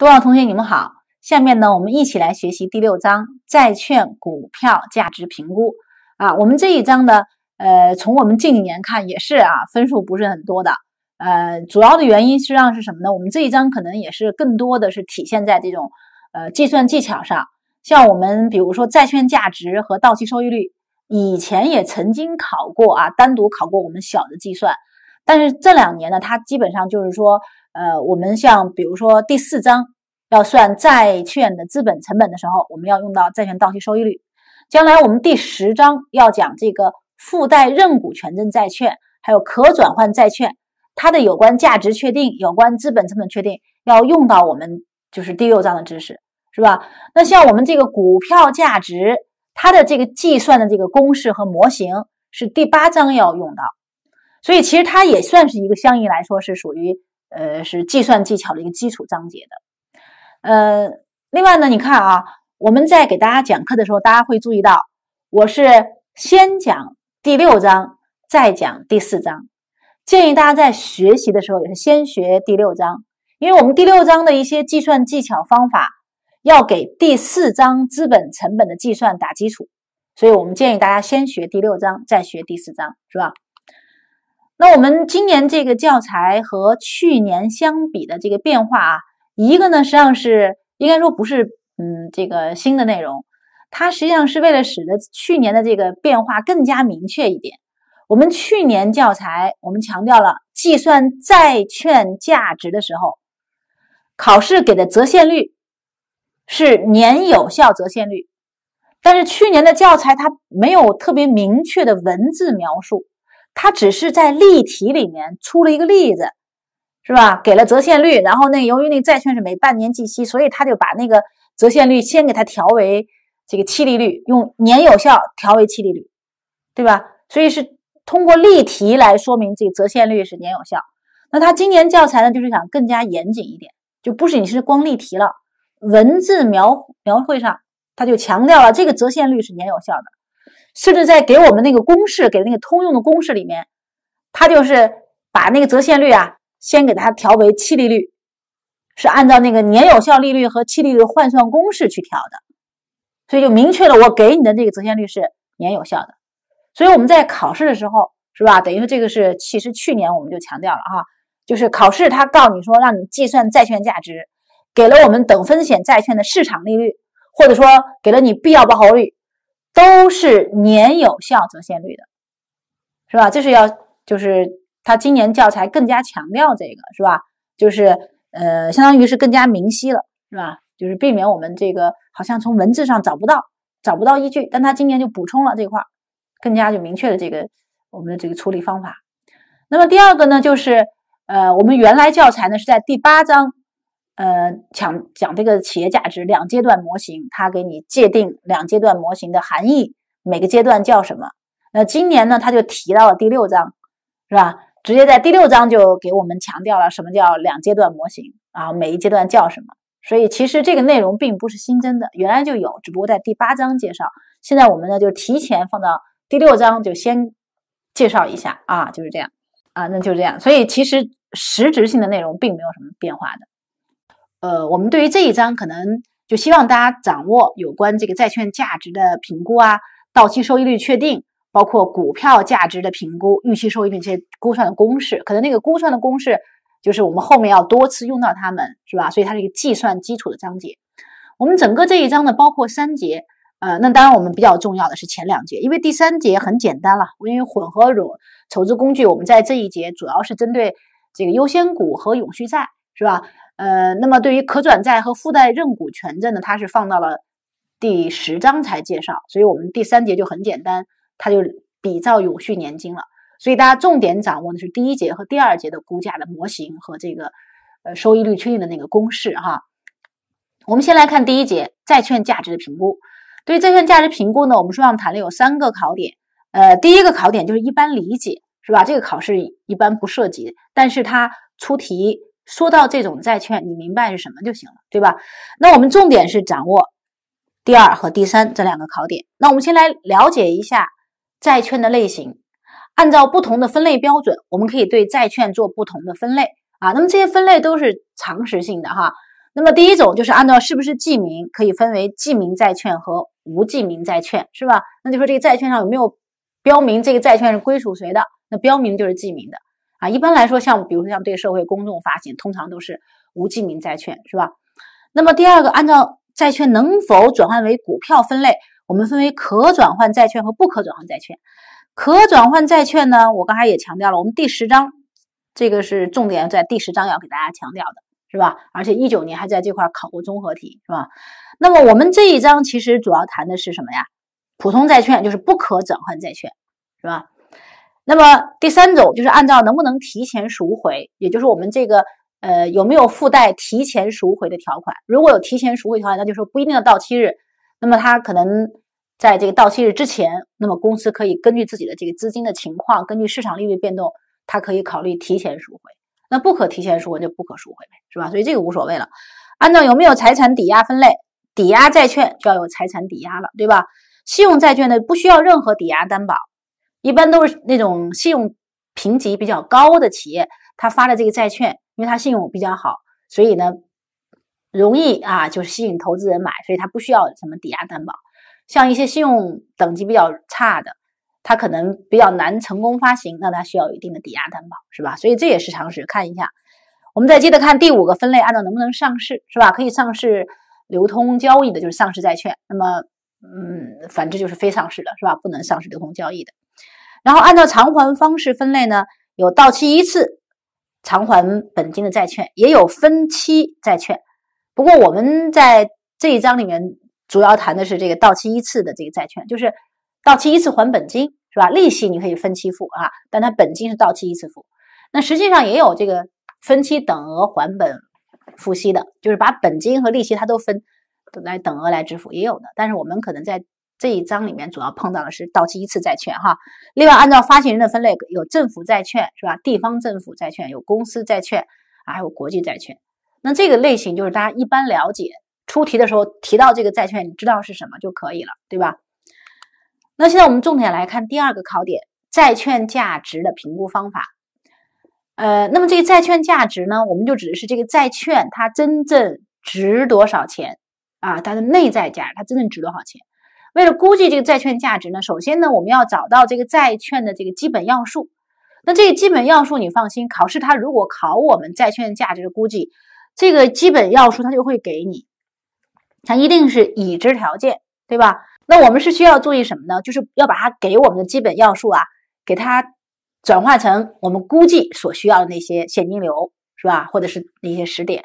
多少同学？你们好，下面呢，我们一起来学习第六章债券、股票价值评估啊。我们这一章呢，呃，从我们近几年看也是啊，分数不是很多的。呃，主要的原因实际上是什么呢？我们这一章可能也是更多的是体现在这种呃计算技巧上，像我们比如说债券价值和到期收益率，以前也曾经考过啊，单独考过我们小的计算，但是这两年呢，它基本上就是说。呃，我们像比如说第四章要算债券的资本成本的时候，我们要用到债券到期收益率。将来我们第十章要讲这个附带认股权证债券，还有可转换债券，它的有关价值确定、有关资本成本确定，要用到我们就是第六章的知识，是吧？那像我们这个股票价值，它的这个计算的这个公式和模型是第八章要用到，所以其实它也算是一个，相应来说是属于。呃，是计算技巧的一个基础章节的。呃，另外呢，你看啊，我们在给大家讲课的时候，大家会注意到，我是先讲第六章，再讲第四章。建议大家在学习的时候也是先学第六章，因为我们第六章的一些计算技巧方法要给第四章资本成本的计算打基础，所以我们建议大家先学第六章，再学第四章，是吧？那我们今年这个教材和去年相比的这个变化啊，一个呢实际上是应该说不是嗯这个新的内容，它实际上是为了使得去年的这个变化更加明确一点。我们去年教材我们强调了计算债券价值的时候，考试给的折现率是年有效折现率，但是去年的教材它没有特别明确的文字描述。他只是在例题里面出了一个例子，是吧？给了折现率，然后那由于那债券是每半年计息，所以他就把那个折现率先给它调为这个期利率，用年有效调为期利率，对吧？所以是通过例题来说明这个折现率是年有效。那他今年教材呢，就是想更加严谨一点，就不是你是光例题了，文字描描绘上他就强调了这个折现率是年有效的。甚至在给我们那个公式，给那个通用的公式里面，它就是把那个折现率啊，先给它调为期利率，是按照那个年有效利率和期利率换算公式去调的，所以就明确了我给你的这个折现率是年有效的。所以我们在考试的时候，是吧？等于说这个是，其实去年我们就强调了哈，就是考试它告你说让你计算债券价值，给了我们等风险债券的市场利率，或者说给了你必要报酬率。都是年有效折现率的，是吧？这是要，就是他今年教材更加强调这个，是吧？就是呃，相当于是更加明晰了，是吧？就是避免我们这个好像从文字上找不到，找不到依据，但他今年就补充了这块，更加就明确了这个我们的这个处理方法。那么第二个呢，就是呃，我们原来教材呢是在第八章。呃，讲讲这个企业价值两阶段模型，它给你界定两阶段模型的含义，每个阶段叫什么？那今年呢，他就提到了第六章，是吧？直接在第六章就给我们强调了什么叫两阶段模型啊，每一阶段叫什么？所以其实这个内容并不是新增的，原来就有，只不过在第八章介绍，现在我们呢就提前放到第六章就先介绍一下啊，就是这样啊，那就是这样。所以其实实质性的内容并没有什么变化的。呃，我们对于这一章可能就希望大家掌握有关这个债券价值的评估啊，到期收益率确定，包括股票价值的评估、预期收益率这些估算的公式。可能那个估算的公式就是我们后面要多次用到它们，是吧？所以它是一个计算基础的章节。我们整个这一章呢，包括三节。呃，那当然我们比较重要的是前两节，因为第三节很简单了。因为混合融资工具，我们在这一节主要是针对这个优先股和永续债，是吧？呃，那么对于可转债和附带认股权证呢，它是放到了第十章才介绍，所以我们第三节就很简单，它就比照永续年金了。所以大家重点掌握的是第一节和第二节的估价的模型和这个呃收益率确定的那个公式哈。我们先来看第一节债券价值的评估。对于债券价值评估呢，我们书上谈了有三个考点，呃，第一个考点就是一般理解是吧？这个考试一般不涉及，但是它出题。说到这种债券，你明白是什么就行了，对吧？那我们重点是掌握第二和第三这两个考点。那我们先来了解一下债券的类型。按照不同的分类标准，我们可以对债券做不同的分类啊。那么这些分类都是常识性的哈。那么第一种就是按照是不是记名，可以分为记名债券和无记名债券，是吧？那就说这个债券上有没有标明这个债券是归属谁的？那标明就是记名的。啊，一般来说，像比如说像对社会公众发行，通常都是无记名债券，是吧？那么第二个，按照债券能否转换为股票分类，我们分为可转换债券和不可转换债券。可转换债券呢，我刚才也强调了，我们第十章，这个是重点，在第十章要给大家强调的，是吧？而且一九年还在这块考过综合题，是吧？那么我们这一章其实主要谈的是什么呀？普通债券就是不可转换债券，是吧？那么第三种就是按照能不能提前赎回，也就是我们这个呃有没有附带提前赎回的条款。如果有提前赎回条款，那就是不一定的到期日，那么他可能在这个到期日之前，那么公司可以根据自己的这个资金的情况，根据市场利率变动，他可以考虑提前赎回。那不可提前赎回就不可赎回，呗，是吧？所以这个无所谓了。按照有没有财产抵押分类，抵押债券就要有财产抵押了，对吧？信用债券呢不需要任何抵押担保。一般都是那种信用评级比较高的企业，他发的这个债券，因为他信用比较好，所以呢容易啊就是吸引投资人买，所以他不需要什么抵押担保。像一些信用等级比较差的，他可能比较难成功发行，那他需要一定的抵押担保，是吧？所以这也是常识。看一下，我们再接着看第五个分类，按照能不能上市，是吧？可以上市流通交易的，就是上市债券。那么，嗯，反之就是非上市的，是吧？不能上市流通交易的。然后按照偿还方式分类呢，有到期一次偿还本金的债券，也有分期债券。不过我们在这一章里面主要谈的是这个到期一次的这个债券，就是到期一次还本金是吧？利息你可以分期付啊，但它本金是到期一次付。那实际上也有这个分期等额还本付息的，就是把本金和利息它都分来等额来支付，也有的。但是我们可能在。这一章里面主要碰到的是到期一次债券哈，另外按照发行人的分类有政府债券是吧？地方政府债券有公司债券，还有国际债券。那这个类型就是大家一般了解，出题的时候提到这个债券，你知道是什么就可以了，对吧？那现在我们重点来看第二个考点：债券价值的评估方法。呃，那么这个债券价值呢，我们就指的是这个债券它真正值多少钱啊？它的内在价值，它真正值多少钱？为了估计这个债券价值呢，首先呢，我们要找到这个债券的这个基本要素。那这个基本要素你放心，考试它如果考我们债券价值的估计，这个基本要素它就会给你，它一定是已知条件，对吧？那我们是需要注意什么呢？就是要把它给我们的基本要素啊，给它转化成我们估计所需要的那些现金流，是吧？或者是那些时点。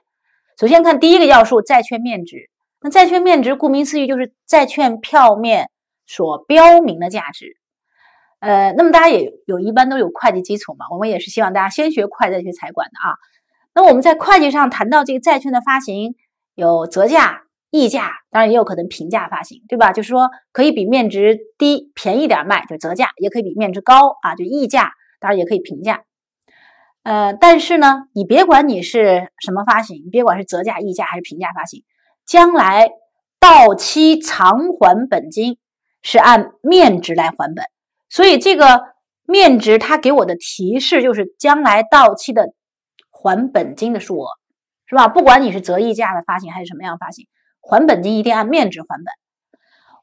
首先看第一个要素，债券面值。那债券面值，顾名思义就是债券票面所标明的价值。呃，那么大家也有一般都有会计基础嘛，我们也是希望大家先学会再学财管的啊。那我们在会计上谈到这个债券的发行，有折价、溢价，当然也有可能平价发行，对吧？就是说可以比面值低，便宜点卖，就折价；也可以比面值高啊，就溢价；当然也可以平价。呃，但是呢，你别管你是什么发行，别管是折价、溢价还是平价发行。将来到期偿还本金是按面值来还本，所以这个面值它给我的提示就是将来到期的还本金的数额，是吧？不管你是折溢价的发行还是什么样发行，还本金一定按面值还本。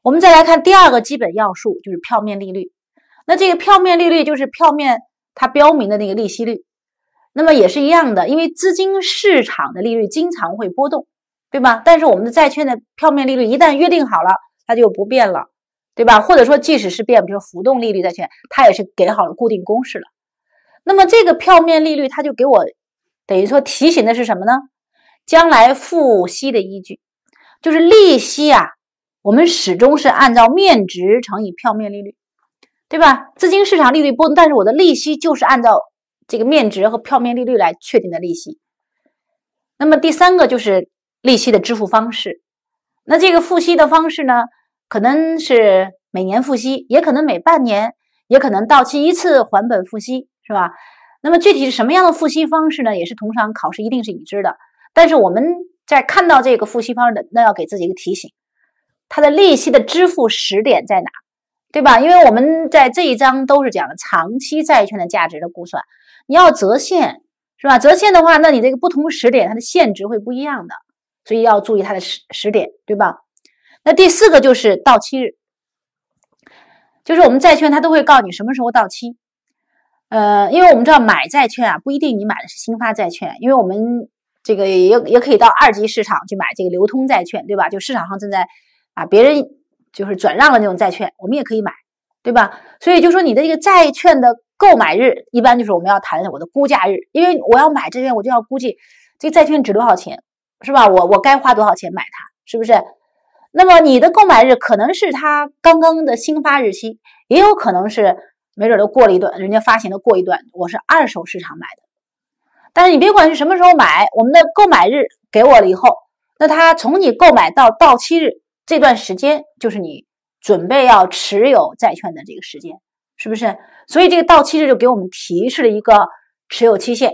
我们再来看第二个基本要素，就是票面利率。那这个票面利率就是票面它标明的那个利息率，那么也是一样的，因为资金市场的利率经常会波动。对吧？但是我们的债券的票面利率一旦约定好了，它就不变了，对吧？或者说，即使是变，比如浮动利率债券，它也是给好了固定公式了。那么这个票面利率，它就给我等于说提醒的是什么呢？将来付息的依据就是利息啊。我们始终是按照面值乘以票面利率，对吧？资金市场利率波动，但是我的利息就是按照这个面值和票面利率来确定的利息。那么第三个就是。利息的支付方式，那这个付息的方式呢，可能是每年付息，也可能每半年，也可能到期一次还本付息，是吧？那么具体是什么样的付息方式呢？也是通常考试一定是已知的。但是我们在看到这个付息方式的，那要给自己一个提醒，它的利息的支付时点在哪，对吧？因为我们在这一章都是讲长期债券的价值的估算，你要折现，是吧？折现的话，那你这个不同时点它的现值会不一样的。所以要注意它的时时点，对吧？那第四个就是到期日，就是我们债券它都会告诉你什么时候到期。呃，因为我们知道买债券啊，不一定你买的是新发债券，因为我们这个也也可以到二级市场去买这个流通债券，对吧？就市场上正在啊别人就是转让了那种债券，我们也可以买，对吧？所以就说你的这个债券的购买日，一般就是我们要谈我的估价日，因为我要买债券，我就要估计这个债券值多少钱。是吧？我我该花多少钱买它？是不是？那么你的购买日可能是它刚刚的新发日期，也有可能是没准儿都过了一段，人家发行的过一段，我是二手市场买的。但是你别管是什么时候买，我们的购买日给我了以后，那它从你购买到到期日这段时间，就是你准备要持有债券的这个时间，是不是？所以这个到期日就给我们提示了一个持有期限。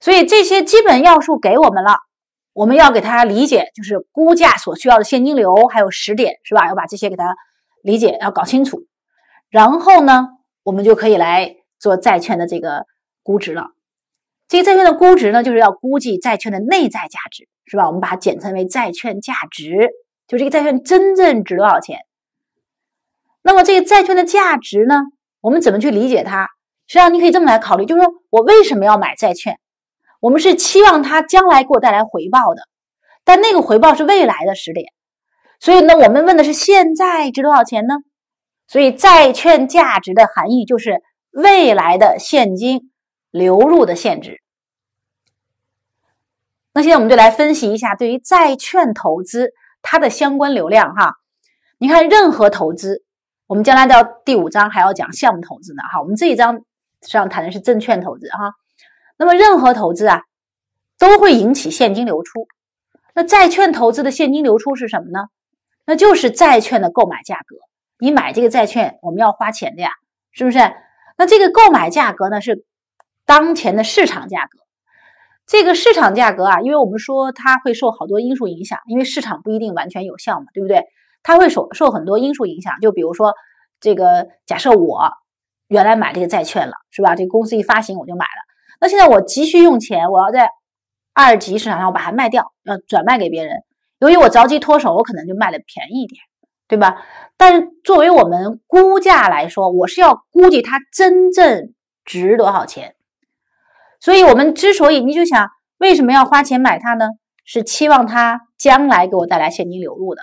所以这些基本要素给我们了，我们要给它理解，就是估价所需要的现金流，还有时点，是吧？要把这些给它理解，要搞清楚。然后呢，我们就可以来做债券的这个估值了。这个债券的估值呢，就是要估计债券的内在价值，是吧？我们把它简称为债券价值，就这个债券真正值多少钱。那么这个债券的价值呢，我们怎么去理解它？实际上你可以这么来考虑，就是说我为什么要买债券？我们是期望它将来给我带来回报的，但那个回报是未来的十点，所以呢，我们问的是现在值多少钱呢？所以债券价值的含义就是未来的现金流入的现值。那现在我们就来分析一下，对于债券投资它的相关流量哈。你看，任何投资，我们将来到第五章还要讲项目投资呢哈，我们这一章实际上谈的是证券投资哈。那么任何投资啊，都会引起现金流出。那债券投资的现金流出是什么呢？那就是债券的购买价格。你买这个债券，我们要花钱的呀，是不是？那这个购买价格呢，是当前的市场价格。这个市场价格啊，因为我们说它会受好多因素影响，因为市场不一定完全有效嘛，对不对？它会受受很多因素影响。就比如说，这个假设我原来买这个债券了，是吧？这公司一发行，我就买了。那现在我急需用钱，我要在二级市场上我把它卖掉，要转卖给别人。由于我着急脱手，我可能就卖的便宜一点，对吧？但是作为我们估价来说，我是要估计它真正值多少钱。所以，我们之所以你就想为什么要花钱买它呢？是期望它将来给我带来现金流入的。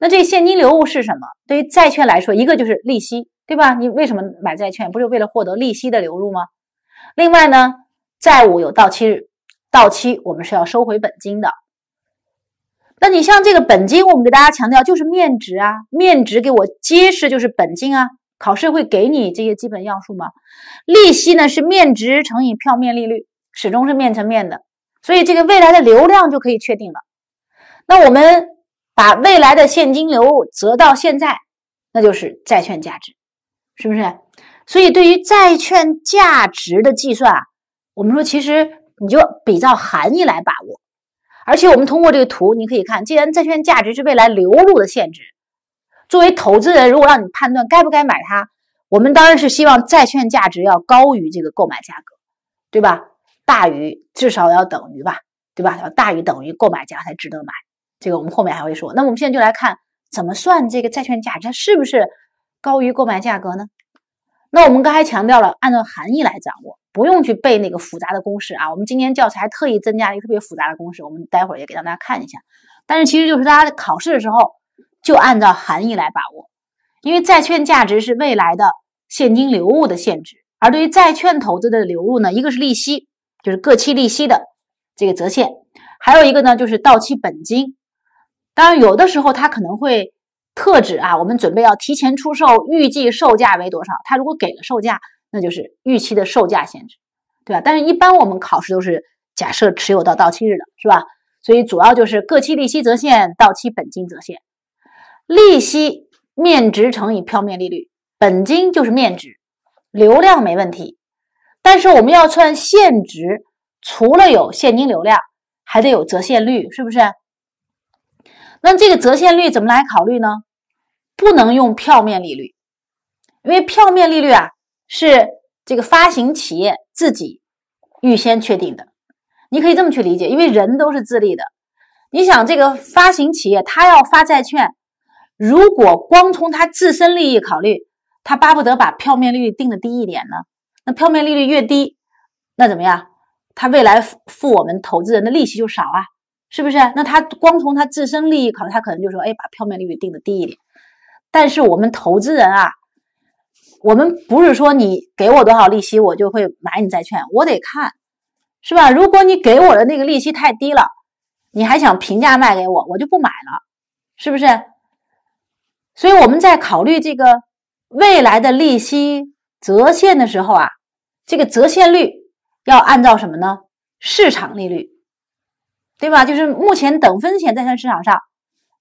那这现金流入是什么？对于债券来说，一个就是利息，对吧？你为什么买债券？不是为了获得利息的流入吗？另外呢？债务有到期日，到期我们是要收回本金的。那你像这个本金，我们给大家强调就是面值啊，面值给我揭示就是本金啊。考试会给你这些基本要素吗？利息呢是面值乘以票面利率，始终是面乘面的，所以这个未来的流量就可以确定了。那我们把未来的现金流折到现在，那就是债券价值，是不是？所以对于债券价值的计算啊。我们说，其实你就比较含义来把握，而且我们通过这个图，你可以看，既然债券价值是未来流入的限制，作为投资人，如果让你判断该不该买它，我们当然是希望债券价值要高于这个购买价格，对吧？大于，至少要等于吧，对吧？要大于等于购买价才值得买。这个我们后面还会说。那我们现在就来看，怎么算这个债券价值它是不是高于购买价格呢？那我们刚才强调了，按照含义来掌握。不用去背那个复杂的公式啊！我们今天教材特意增加了一个特别复杂的公式，我们待会儿也给大家看一下。但是其实就是大家考试的时候就按照含义来把握，因为债券价值是未来的现金流物的现值。而对于债券投资的流入呢，一个是利息，就是各期利息的这个折现；还有一个呢就是到期本金。当然有的时候它可能会特指啊，我们准备要提前出售，预计售价为多少？它如果给了售价。那就是预期的售价限制，对吧？但是一般我们考试都是假设持有到到期日的，是吧？所以主要就是各期利息折现，到期本金折现，利息面值乘以票面利率，本金就是面值，流量没问题，但是我们要算现值，除了有现金流量，还得有折现率，是不是？那这个折现率怎么来考虑呢？不能用票面利率，因为票面利率啊。是这个发行企业自己预先确定的，你可以这么去理解，因为人都是自立的。你想，这个发行企业他要发债券，如果光从他自身利益考虑，他巴不得把票面利率定的低一点呢。那票面利率越低，那怎么样？他未来付我们投资人的利息就少啊，是不是？那他光从他自身利益考虑，他可能就说，哎，把票面利率定的低一点。但是我们投资人啊。我们不是说你给我多少利息，我就会买你债券，我得看，是吧？如果你给我的那个利息太低了，你还想平价卖给我，我就不买了，是不是？所以我们在考虑这个未来的利息折现的时候啊，这个折现率要按照什么呢？市场利率，对吧？就是目前等风险债券市场上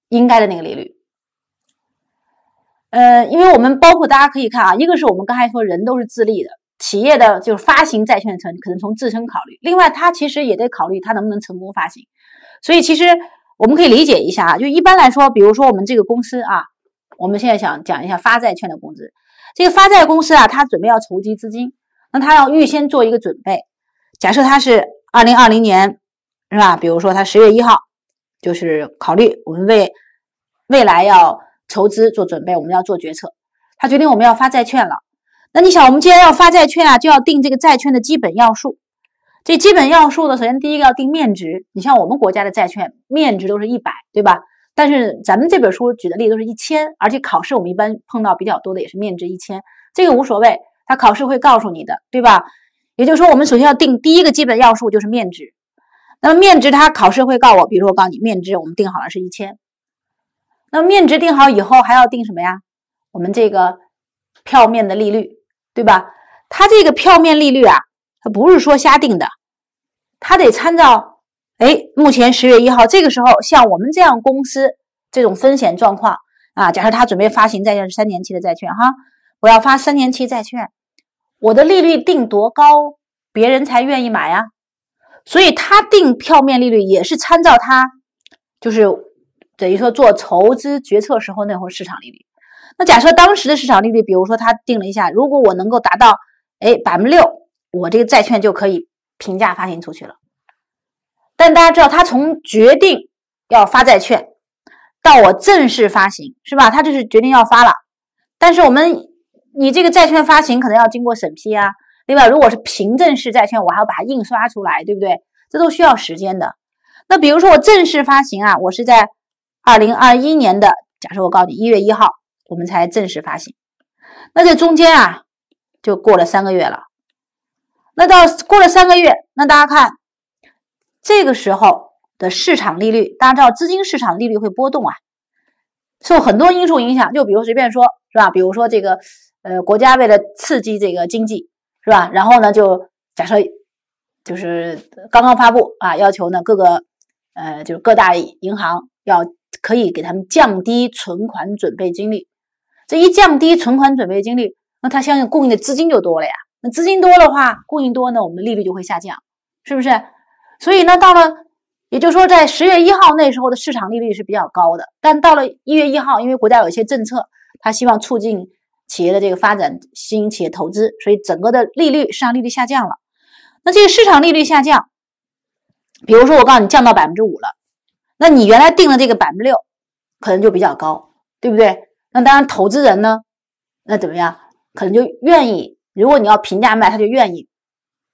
应该的那个利率。呃，因为我们包括大家可以看啊，一个是我们刚才说人都是自立的，企业的就是发行债券层可能从自身考虑，另外他其实也得考虑他能不能成功发行，所以其实我们可以理解一下啊，就一般来说，比如说我们这个公司啊，我们现在想讲一下发债券的工资，这个发债公司啊，他准备要筹集资金，那他要预先做一个准备，假设他是二零二零年，是吧？比如说他十月一号就是考虑我们为未来要。筹资做准备，我们要做决策。他决定我们要发债券了。那你想，我们既然要发债券啊，就要定这个债券的基本要素。这基本要素呢，首先第一个要定面值。你像我们国家的债券面值都是一百，对吧？但是咱们这本书举的例都是一千，而且考试我们一般碰到比较多的也是面值一千，这个无所谓，他考试会告诉你的，对吧？也就是说，我们首先要定第一个基本要素就是面值。那么面值，他考试会告诉我，比如我告诉你，面值我们定好了是一千。那么面值定好以后，还要定什么呀？我们这个票面的利率，对吧？它这个票面利率啊，它不是说瞎定的，它得参照哎，目前十月一号这个时候，像我们这样公司这种风险状况啊，假设他准备发行债券是三年期的债券哈，我要发三年期债券，我的利率定多高别人才愿意买呀？所以他定票面利率也是参照他，就是。等于说做筹资决策时候那会市场利率，那假设当时的市场利率，比如说他定了一下，如果我能够达到哎百分之六，我这个债券就可以平价发行出去了。但大家知道，他从决定要发债券到我正式发行是吧？他就是决定要发了，但是我们你这个债券发行可能要经过审批啊，另外如果是凭证式债券，我还要把它印刷出来，对不对？这都需要时间的。那比如说我正式发行啊，我是在。二零二一年的，假设我告诉你，一月一号我们才正式发行，那这中间啊，就过了三个月了。那到过了三个月，那大家看，这个时候的市场利率，大家知道资金市场利率会波动啊，受很多因素影响。就比如随便说，是吧？比如说这个，呃，国家为了刺激这个经济，是吧？然后呢，就假设就是刚刚发布啊，要求呢各个呃，就是各大银行要。可以给他们降低存款准备金率，这一降低存款准备金率，那它相应供应的资金就多了呀。那资金多的话，供应多呢，我们的利率就会下降，是不是？所以呢，到了，也就是说，在十月一号那时候的市场利率是比较高的，但到了一月一号，因为国家有一些政策，它希望促进企业的这个发展，吸引企业投资，所以整个的利率市场利率下降了。那这个市场利率下降，比如说我告诉你降到百分之五了。那你原来定的这个百分之六，可能就比较高，对不对？那当然，投资人呢，那怎么样？可能就愿意，如果你要平价卖，他就愿意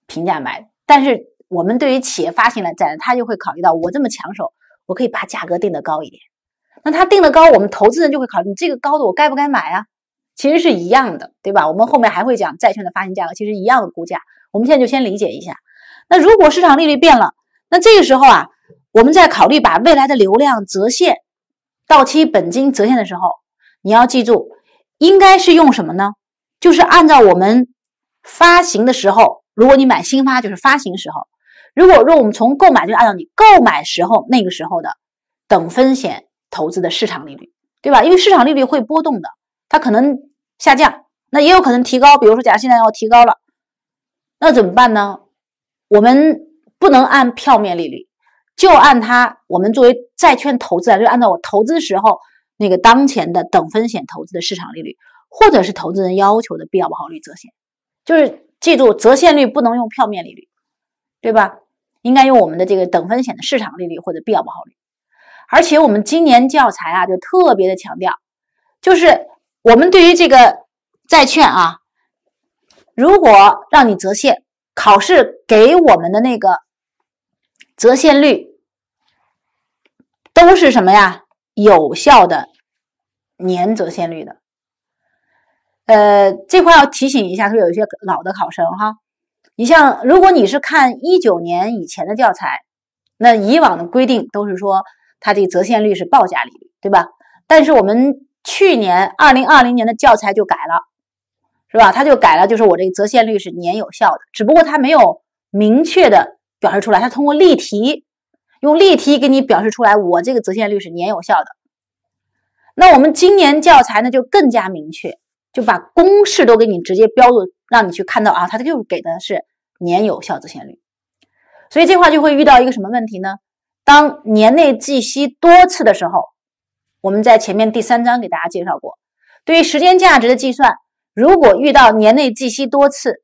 平价买。但是我们对于企业发行来债，他就会考虑到，我这么抢手，我可以把价格定得高一点。那他定得高，我们投资人就会考虑，这个高的我该不该买啊？其实是一样的，对吧？我们后面还会讲债券的发行价格，其实一样的估价。我们现在就先理解一下。那如果市场利率变了，那这个时候啊。我们在考虑把未来的流量折现，到期本金折现的时候，你要记住，应该是用什么呢？就是按照我们发行的时候，如果你买新发，就是发行时候；如果说我们从购买，就按照你购买时候那个时候的等风险投资的市场利率，对吧？因为市场利率会波动的，它可能下降，那也有可能提高。比如说，假设现在要提高了，那怎么办呢？我们不能按票面利率。就按它，我们作为债券投资啊，就按照我投资时候那个当前的等风险投资的市场利率，或者是投资人要求的必要保护率折现。就是记住，折现率不能用票面利率，对吧？应该用我们的这个等风险的市场利率或者必要保护率。而且我们今年教材啊，就特别的强调，就是我们对于这个债券啊，如果让你折现，考试给我们的那个折现率。都是什么呀？有效的年折现率的，呃，这块要提醒一下，说有一些老的考生哈，你像如果你是看一九年以前的教材，那以往的规定都是说它的折现率是报价利率，对吧？但是我们去年二零二零年的教材就改了，是吧？它就改了，就是我这个折现率是年有效的，只不过它没有明确的表示出来，它通过例题。用例题给你表示出来，我这个折现率是年有效的。那我们今年教材呢就更加明确，就把公式都给你直接标注，让你去看到啊，它就给的是年有效折现率。所以这块就会遇到一个什么问题呢？当年内计息多次的时候，我们在前面第三章给大家介绍过，对于时间价值的计算，如果遇到年内计息多次，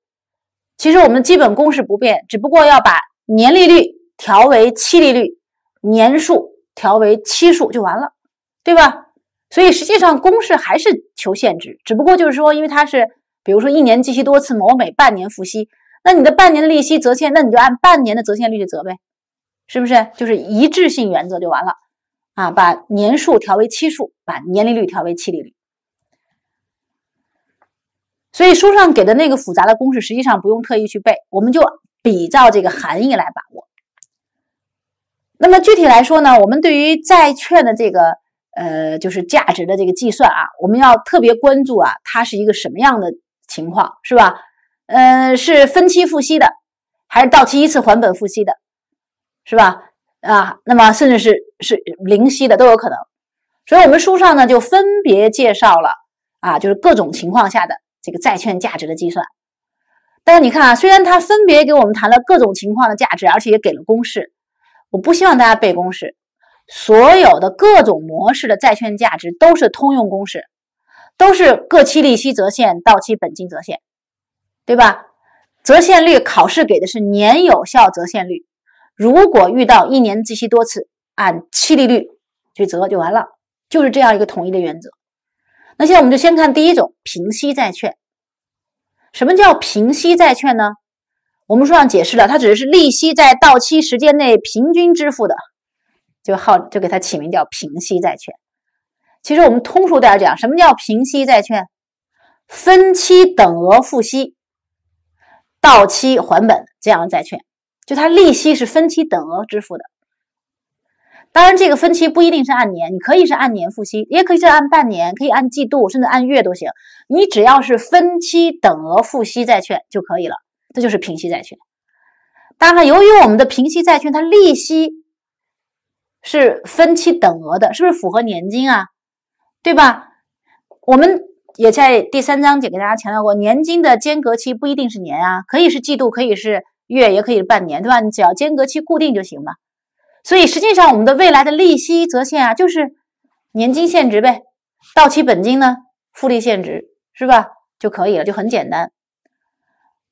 其实我们基本公式不变，只不过要把年利率。调为期利率，年数调为期数就完了，对吧？所以实际上公式还是求现值，只不过就是说，因为它是比如说一年计息多次，某每半年付息，那你的半年的利息折现，那你就按半年的折现率去折呗，是不是？就是一致性原则就完了啊！把年数调为期数，把年利率调为期利率。所以书上给的那个复杂的公式，实际上不用特意去背，我们就比照这个含义来把握。那么具体来说呢，我们对于债券的这个呃，就是价值的这个计算啊，我们要特别关注啊，它是一个什么样的情况，是吧？呃，是分期付息的，还是到期一次还本付息的，是吧？啊，那么甚至是是零息的都有可能。所以，我们书上呢就分别介绍了啊，就是各种情况下的这个债券价值的计算。但是你看啊，虽然它分别给我们谈了各种情况的价值，而且也给了公式。我不希望大家背公式，所有的各种模式的债券价值都是通用公式，都是各期利息折现到期本金折现，对吧？折现率考试给的是年有效折现率，如果遇到一年计息多次，按期利率去折就完了，就是这样一个统一的原则。那现在我们就先看第一种平息债券，什么叫平息债券呢？我们书上解释了，它只是利息在到期时间内平均支付的，就好就给它起名叫平息债券。其实我们通俗点讲，什么叫平息债券？分期等额付息、到期还本这样的债券，就它利息是分期等额支付的。当然，这个分期不一定是按年，你可以是按年付息，也可以是按半年，可以按季度，甚至按月都行。你只要是分期等额付息债券就可以了。这就是平息债券，当然，了，由于我们的平息债券，它利息是分期等额的，是不是符合年金啊？对吧？我们也在第三章节给大家强调过，年金的间隔期不一定是年啊，可以是季度，可以是月，也可以半年，对吧？你只要间隔期固定就行了。所以实际上，我们的未来的利息折现啊，就是年金现值呗，到期本金呢，复利现值是吧？就可以了，就很简单。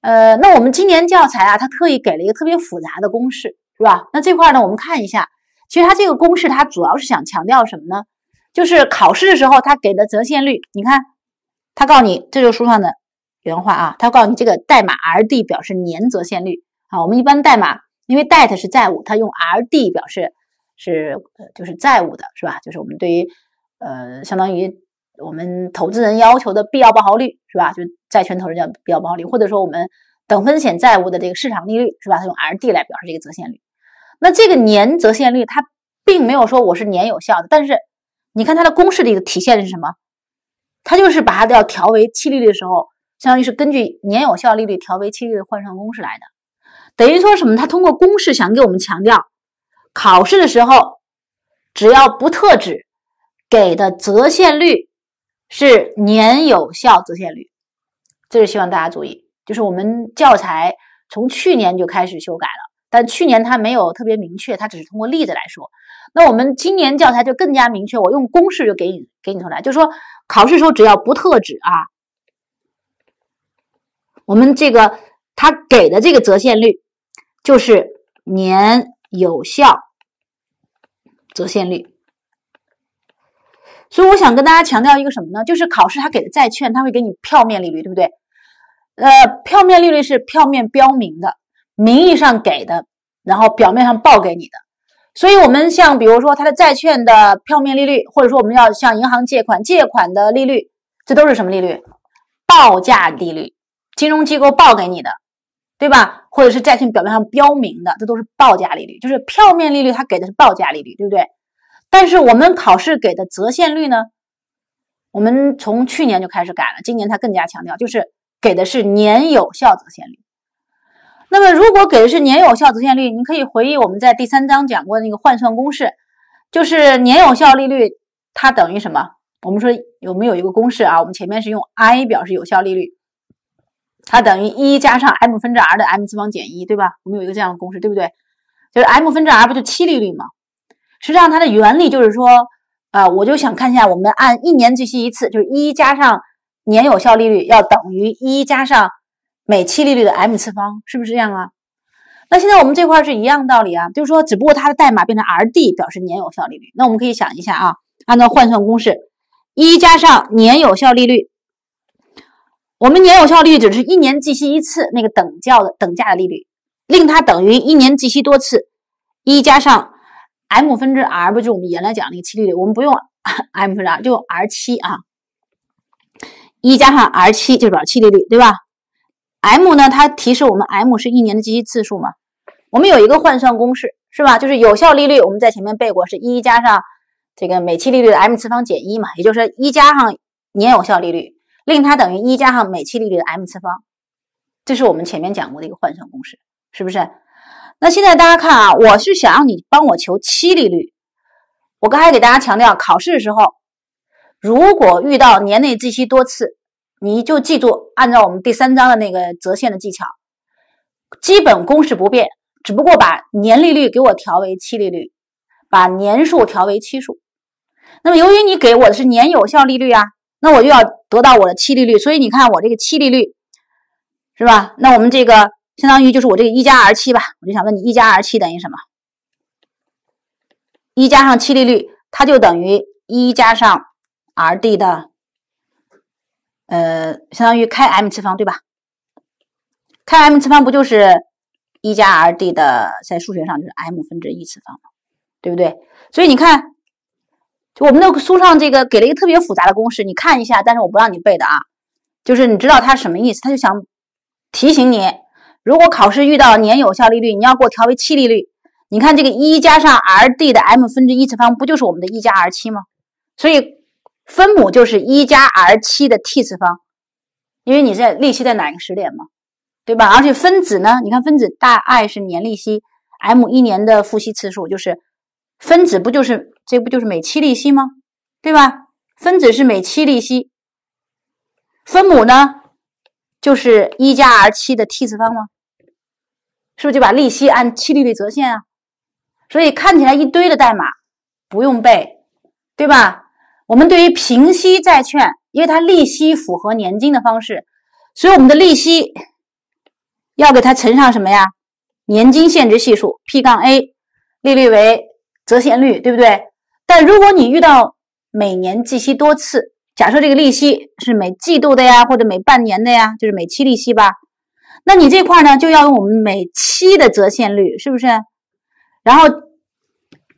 呃，那我们今年教材啊，它特意给了一个特别复杂的公式，是吧？那这块呢，我们看一下，其实它这个公式，它主要是想强调什么呢？就是考试的时候它给的折现率，你看，它告诉你，这就是书上的原话啊，它告诉你这个代码 RD 表示年折现率啊。我们一般代码，因为 Debt 是债务，它用 RD 表示是就是债务的是吧？就是我们对于呃相当于。我们投资人要求的必要报酬率是吧？就债权投资人必要报酬率，或者说我们等风险债务的这个市场利率是吧？它用 r d 来表示这个折现率。那这个年折现率它并没有说我是年有效的，但是你看它的公式里的体现是什么？它就是把它要调为期率的时候，相当于是根据年有效利率调为期率的换算公式来的。等于说什么？它通过公式想给我们强调，考试的时候只要不特指给的折现率。是年有效折现率，这是希望大家注意。就是我们教材从去年就开始修改了，但去年它没有特别明确，它只是通过例子来说。那我们今年教材就更加明确，我用公式就给你给你出来，就是说考试时候只要不特指啊，我们这个他给的这个折现率就是年有效折现率。所以我想跟大家强调一个什么呢？就是考试他给的债券，他会给你票面利率，对不对？呃，票面利率是票面标明的，名义上给的，然后表面上报给你的。所以，我们像比如说他的债券的票面利率，或者说我们要向银行借款，借款的利率，这都是什么利率？报价利率，金融机构报给你的，对吧？或者是债券表面上标明的，这都是报价利率，就是票面利率，它给的是报价利率，对不对？但是我们考试给的折现率呢？我们从去年就开始改了，今年它更加强调，就是给的是年有效折现率。那么如果给的是年有效折现率，你可以回忆我们在第三章讲过的那个换算公式，就是年有效利率它等于什么？我们说有没有一个公式啊？我们前面是用 i 表示有效利率，它等于一加上 m 分之 r 的 m 次方减一，对吧？我们有一个这样的公式，对不对？就是 m 分之 r 不就七利率吗？实际上，它的原理就是说，啊，我就想看一下，我们按一年计息一次，就是一加上年有效利率要等于一加上每期利率的 m 次方，是不是这样啊？那现在我们这块是一样道理啊，就是说，只不过它的代码变成 r d 表示年有效利率。那我们可以想一下啊，按照换算公式，一加上年有效利率，我们年有效利率只是一年计息一次那个等价的等价的利率，令它等于一年计息多次一加上。m 分之 r 不就是我们原来讲那个期利率？我们不用 m 分之 r，就用 r 七啊，一加上 r 七就是表示期利率，对吧？m 呢，它提示我们 m 是一年的计息次数嘛。我们有一个换算公式，是吧？就是有效利率，我们在前面背过，是一加上这个每期利率的 m 次方减一嘛，也就是说一加上年有效利率，令它等于一加上每期利率的 m 次方，这是我们前面讲过的一个换算公式，是不是？那现在大家看啊，我是想让你帮我求七利率。我刚才给大家强调，考试的时候如果遇到年内计息多次，你就记住按照我们第三章的那个折现的技巧，基本公式不变，只不过把年利率给我调为七利率，把年数调为期数。那么由于你给我的是年有效利率啊，那我就要得到我的七利率。所以你看我这个七利率是吧？那我们这个。相当于就是我这个一加 r 七吧，我就想问你，一加 r 七等于什么？一加上七利率，它就等于一加上 rd 的，呃，相当于开 m 次方，对吧？开 m 次方不就是一加 rd 的，在数学上就是 m 分之一次方吗？对不对？所以你看，就我们的书上这个给了一个特别复杂的公式，你看一下，但是我不让你背的啊，就是你知道它什么意思，他就想提醒你。如果考试遇到年有效利率，你要给我调为期利率。你看这个一加上 r d 的 m 分之一次方，不就是我们的一加 r 七吗？所以分母就是一加 r 七的 t 次方，因为你在利息在哪个时点嘛，对吧？而且分子呢，你看分子大 i 是年利息，m 一年的付息次数，就是分子不就是这不就是每期利息吗？对吧？分子是每期利息，分母呢就是一加 r 七的 t 次方吗？是不是就把利息按期利率折现啊？所以看起来一堆的代码不用背，对吧？我们对于平息债券，因为它利息符合年金的方式，所以我们的利息要给它乘上什么呀？年金现值系数 P 杠 A，利率为折现率，对不对？但如果你遇到每年计息多次，假设这个利息是每季度的呀，或者每半年的呀，就是每期利息吧。那你这块呢，就要用我们每期的折现率，是不是？然后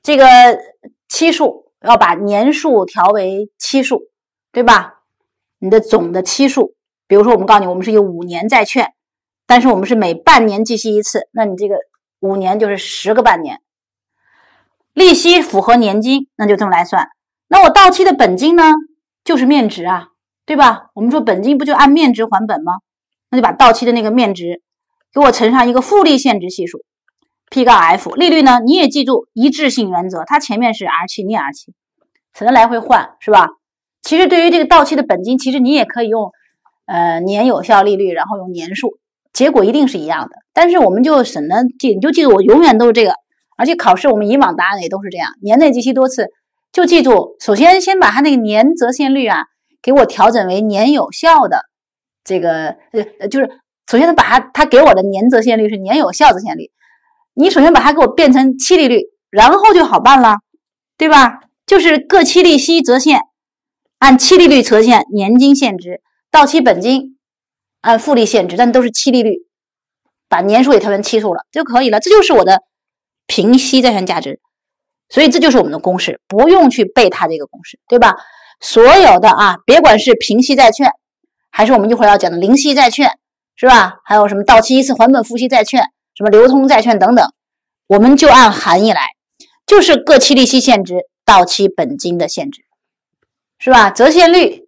这个期数要把年数调为期数，对吧？你的总的期数，比如说我们告诉你，我们是有五年债券，但是我们是每半年计息一次，那你这个五年就是十个半年，利息符合年金，那就这么来算。那我到期的本金呢，就是面值啊，对吧？我们说本金不就按面值还本吗？那就把到期的那个面值，给我乘上一个复利现值系数，P 杠 F。利率呢，你也记住一致性原则，它前面是 r 期，你 r 七，省得来回换，是吧？其实对于这个到期的本金，其实你也可以用，呃，年有效利率，然后用年数，结果一定是一样的。但是我们就省得记，你就记住我永远都是这个，而且考试我们以往答案也都是这样，年内计息多次，就记住，首先先把它那个年折现率啊，给我调整为年有效的。这个呃就是首先他把他他给我的年折现率是年有效折现率，你首先把它给我变成期利率，然后就好办了，对吧？就是各期利息折现，按期利率折现年金现值，到期本金按复利现值，但都是期利率，把年数也调成期数了就可以了。这就是我的平息债券价值，所以这就是我们的公式，不用去背它这个公式，对吧？所有的啊，别管是平息债券。还是我们一会儿要讲的零息债券，是吧？还有什么到期一次还本付息债券、什么流通债券等等，我们就按含义来，就是各期利息现值、到期本金的现值，是吧？折现率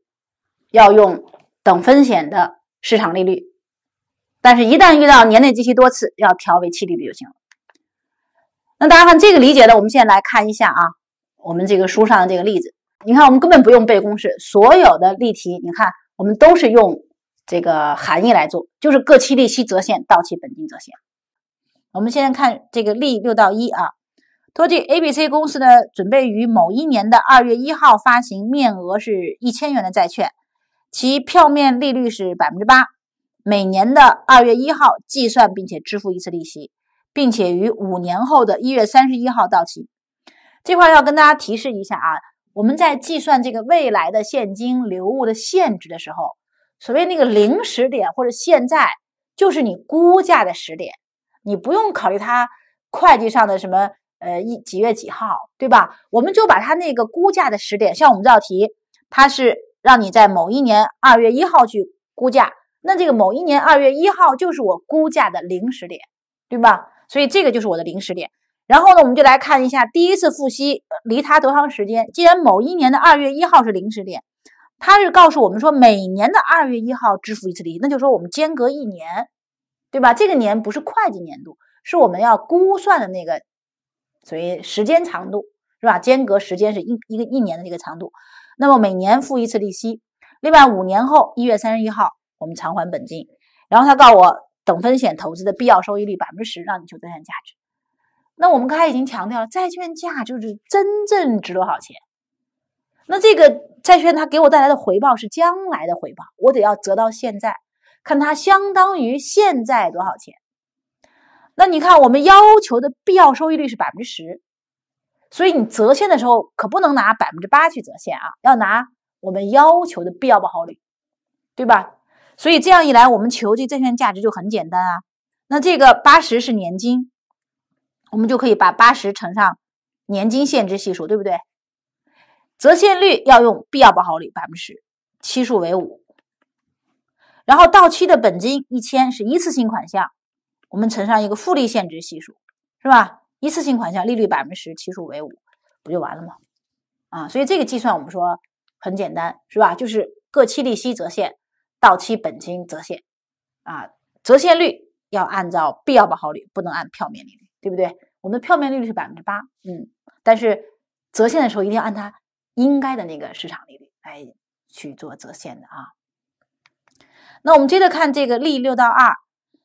要用等风险的市场利率，但是一旦遇到年内计息多次，要调为期利率就行了。那大家看这个理解的，我们现在来看一下啊，我们这个书上的这个例子，你看我们根本不用背公式，所有的例题，你看。我们都是用这个含义来做，就是各期利息折现，到期本金折现。我们现在看这个例六到一啊，托记 A、B、C 公司呢，准备于某一年的二月一号发行面额是一千元的债券，其票面利率是百分之八，每年的二月一号计算并且支付一次利息，并且于五年后的一月三十一号到期。这块要跟大家提示一下啊。我们在计算这个未来的现金流物的现值的时候，所谓那个零时点或者现在，就是你估价的时点，你不用考虑它会计上的什么呃一几月几号，对吧？我们就把它那个估价的时点，像我们这道题，它是让你在某一年二月一号去估价，那这个某一年二月一号就是我估价的零时点，对吧？所以这个就是我的零时点。然后呢，我们就来看一下第一次付息离他多长时间。既然某一年的二月一号是零时点，他是告诉我们说每年的二月一号支付一次利息，那就说我们间隔一年，对吧？这个年不是会计年度，是我们要估算的那个，所以时间长度是吧？间隔时间是一一个一年的那个长度。那么每年付一次利息，另外五年后一月三十一号我们偿还本金。然后他告诉我，等风险投资的必要收益率百分之十，让你求价值。那我们刚才已经强调了，债券价就是真正值多少钱。那这个债券它给我带来的回报是将来的回报，我得要折到现在，看它相当于现在多少钱。那你看，我们要求的必要收益率是百分之十，所以你折现的时候可不能拿百分之八去折现啊，要拿我们要求的必要报酬率，对吧？所以这样一来，我们求这债券价值就很简单啊。那这个八十是年金。我们就可以把八十乘上年金现值系数，对不对？折现率要用必要保号率百分之十，期数为五，然后到期的本金一千是一次性款项，我们乘上一个复利现值系数，是吧？一次性款项利率百分之十，期数为五，不就完了吗？啊，所以这个计算我们说很简单，是吧？就是各期利息折现，到期本金折现，啊，折现率要按照必要保号率，不能按票面利率。对不对？我们的票面利率是百分之八，嗯，但是折现的时候一定要按它应该的那个市场利率来去做折现的啊。那我们接着看这个例六到二，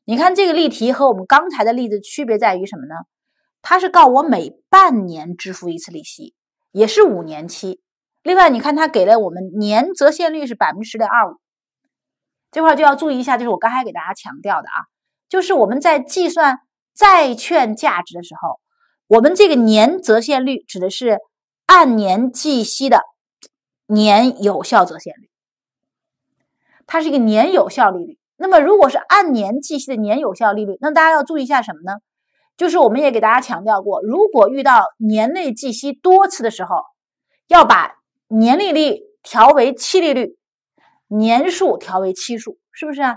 你看这个例题和我们刚才的例子区别在于什么呢？它是告我每半年支付一次利息，也是五年期。另外，你看它给了我们年折现率是百分之十点二五，这块就要注意一下，就是我刚才给大家强调的啊，就是我们在计算。债券价值的时候，我们这个年折现率指的是按年计息的年有效折现率，它是一个年有效利率。那么，如果是按年计息的年有效利率，那大家要注意一下什么呢？就是我们也给大家强调过，如果遇到年内计息多次的时候，要把年利率调为期利率，年数调为期数，是不是啊？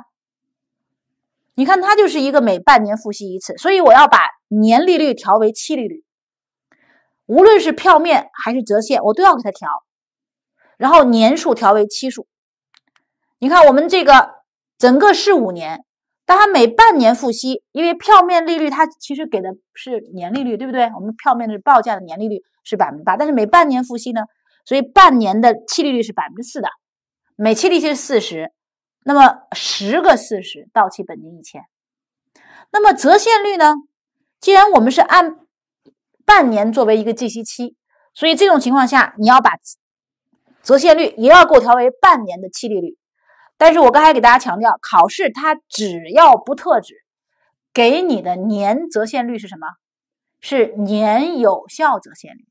你看，它就是一个每半年付息一次，所以我要把年利率调为期利率。无论是票面还是折现，我都要给它调，然后年数调为期数。你看，我们这个整个是五年，但它每半年付息，因为票面利率它其实给的是年利率，对不对？我们票面的报价的年利率是百分之八，但是每半年付息呢，所以半年的期利率是百分之四的，每期利息是四十。那么十个四十到期本金一千，那么折现率呢？既然我们是按半年作为一个计息期，所以这种情况下你要把折现率也要给我调为半年的期利率。但是我刚才给大家强调，考试它只要不特指，给你的年折现率是什么？是年有效折现率。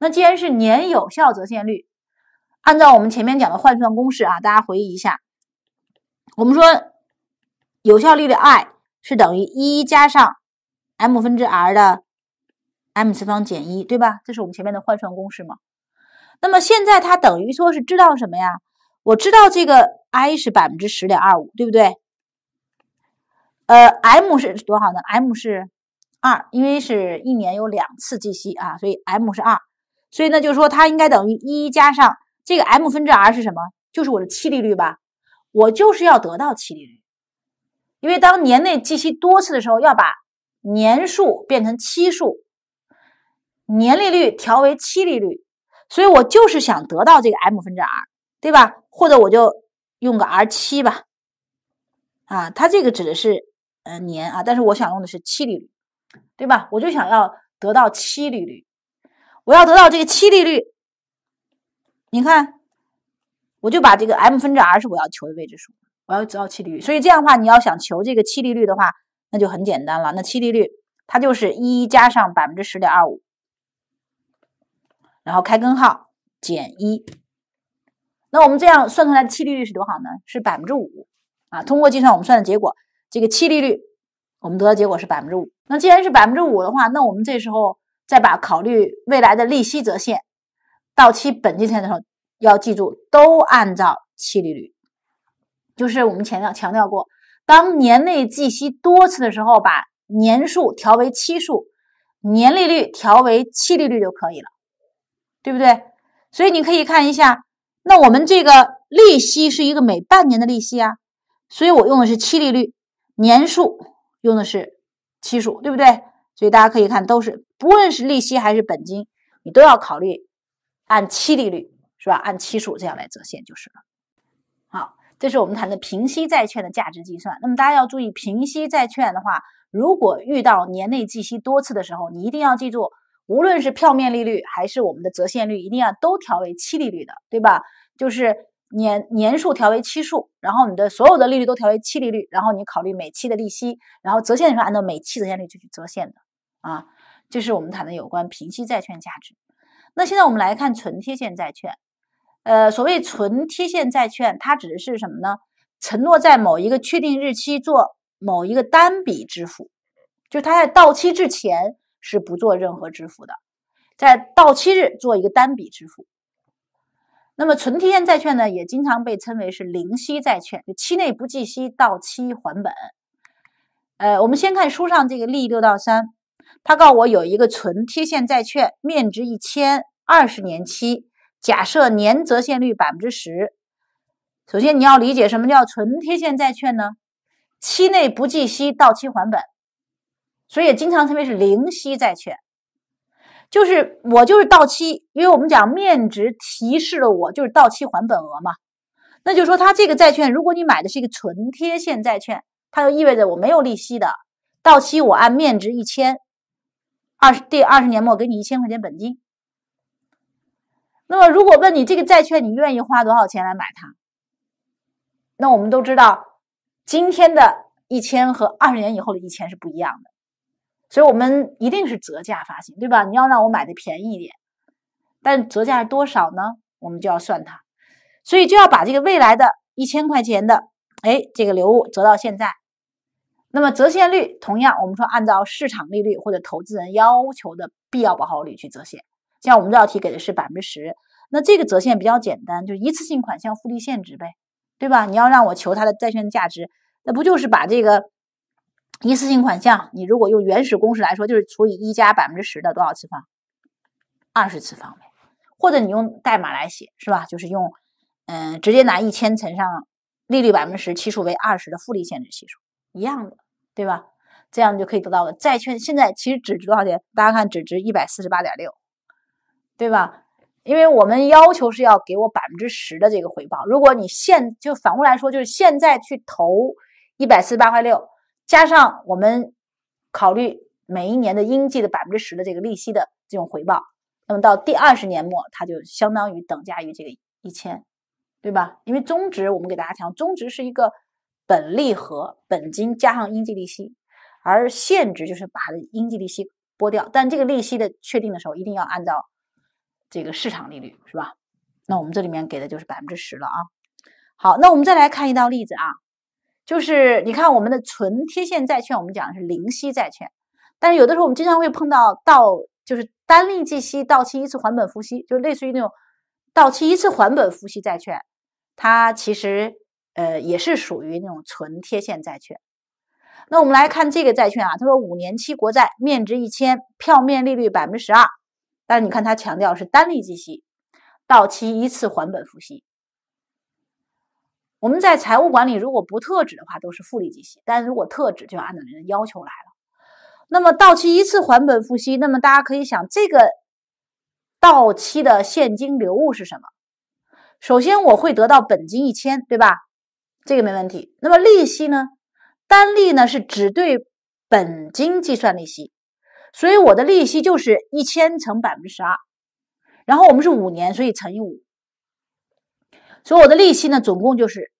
那既然是年有效折现率，按照我们前面讲的换算公式啊，大家回忆一下。我们说有效利率 i 是等于一加上 m 分之 r 的 m 次方减一，对吧？这是我们前面的换算公式嘛。那么现在它等于说是知道什么呀？我知道这个 i 是百分之十点二五，对不对？呃，m 是多少呢？m 是二，因为是一年有两次计息啊，所以 m 是二。所以呢，就是说它应该等于一加上这个 m 分之 r 是什么？就是我的期利率吧。我就是要得到七利率，因为当年内计息多次的时候，要把年数变成期数，年利率调为七利率，所以我就是想得到这个 m 分之 r，对吧？或者我就用个 r 七吧，啊，它这个指的是呃年啊，但是我想用的是七利率，对吧？我就想要得到七利率，我要得到这个七利率，你看。我就把这个 m 分之 r 是我要求的未知数，我要知道期利率。所以这样的话，你要想求这个期利率的话，那就很简单了。那期利率它就是一加上百分之十点二五，然后开根号减一。那我们这样算出来的期利率是多少呢？是百分之五啊。通过计算，我们算的结果，这个期利率我们得到结果是百分之五。那既然是百分之五的话，那我们这时候再把考虑未来的利息折现、到期本金的时候。要记住，都按照期利率，就是我们强调强调过，当年内计息多次的时候，把年数调为期数，年利率调为期利率就可以了，对不对？所以你可以看一下，那我们这个利息是一个每半年的利息啊，所以我用的是期利率，年数用的是期数，对不对？所以大家可以看，都是不论是利息还是本金，你都要考虑按期利率。是吧？按期数这样来折现就是了。好，这是我们谈的平息债券的价值计算。那么大家要注意，平息债券的话，如果遇到年内计息多次的时候，你一定要记住，无论是票面利率还是我们的折现率，一定要都调为期利率的，对吧？就是年年数调为期数，然后你的所有的利率都调为期利率，然后你考虑每期的利息，然后折现的时候按照每期折现率去折现的啊。这是我们谈的有关平息债券价值。那现在我们来看纯贴现债券。呃，所谓纯贴现债券，它指的是什么呢？承诺在某一个确定日期做某一个单笔支付，就它在到期之前是不做任何支付的，在到期日做一个单笔支付。那么纯贴现债券呢，也经常被称为是零息债券，就期内不计息，到期还本。呃，我们先看书上这个例六到三，他告我有一个纯贴现债券，面值一千，二十年期。假设年折现率百分之十，首先你要理解什么叫纯贴现债券呢？期内不计息，到期还本，所以经常称为是零息债券。就是我就是到期，因为我们讲面值提示了我就是到期还本额嘛。那就说他这个债券，如果你买的是一个纯贴现债券，它就意味着我没有利息的，到期我按面值一千，二十第二十年末给你一千块钱本金。那么，如果问你这个债券，你愿意花多少钱来买它？那我们都知道，今天的一千和二十年以后的一千是不一样的，所以我们一定是折价发行，对吧？你要让我买的便宜一点，但折价是多少呢？我们就要算它，所以就要把这个未来的一千块钱的，哎，这个流物折到现在，那么折现率同样，我们说按照市场利率或者投资人要求的必要保报率去折现。像我们这道题给的是百分之十，那这个折现比较简单，就是一次性款项复利现值呗，对吧？你要让我求它的债券价值，那不就是把这个一次性款项，你如果用原始公式来说，就是除以一加百分之十的多少次方，二十次方呗，或者你用代码来写，是吧？就是用，嗯，直接拿一千乘上利率百分之十，期数为二十的复利现值系数，一样的，对吧？这样就可以得到了债券现在其实只值多少钱？大家看，只值一百四十八点六。对吧？因为我们要求是要给我百分之十的这个回报。如果你现就反过来说，就是现在去投一百四十八块六，加上我们考虑每一年的应计的百分之十的这个利息的这种回报，那么到第二十年末，它就相当于等价于这个一千，对吧？因为终值我们给大家讲，终值是一个本利和，本金加上应计利息，而现值就是把它的应计利息拨掉。但这个利息的确定的时候，一定要按照。这个市场利率是吧？那我们这里面给的就是百分之十了啊。好，那我们再来看一道例子啊，就是你看我们的纯贴现债券，我们讲的是零息债券，但是有的时候我们经常会碰到到就是单利计息到期一次还本付息，就类似于那种到期一次还本付息债券，它其实呃也是属于那种纯贴现债券。那我们来看这个债券啊，他说五年期国债面值一千，票面利率百分之十二。但是你看，它强调是单利计息，到期一次还本付息。我们在财务管理如果不特指的话，都是复利计息；但如果特指，就要按照您的要求来了。那么到期一次还本付息，那么大家可以想，这个到期的现金流物是什么？首先我会得到本金一千，对吧？这个没问题。那么利息呢？单利呢是只对本金计算利息。所以我的利息就是一千乘百分之十二，然后我们是五年，所以乘以五，所以我的利息呢，总共就是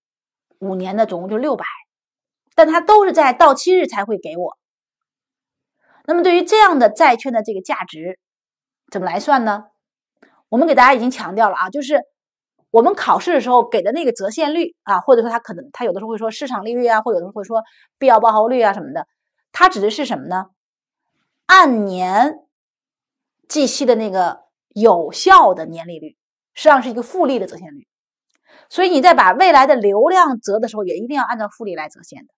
五年的总共就六百，但它都是在到期日才会给我。那么对于这样的债券的这个价值，怎么来算呢？我们给大家已经强调了啊，就是我们考试的时候给的那个折现率啊，或者说它可能它有的时候会说市场利率啊，或有的时候会说必要报酬率啊什么的，它指的是什么呢？按年计息的那个有效的年利率，实际上是一个复利的折现率，所以你在把未来的流量折的时候，也一定要按照复利来折现的。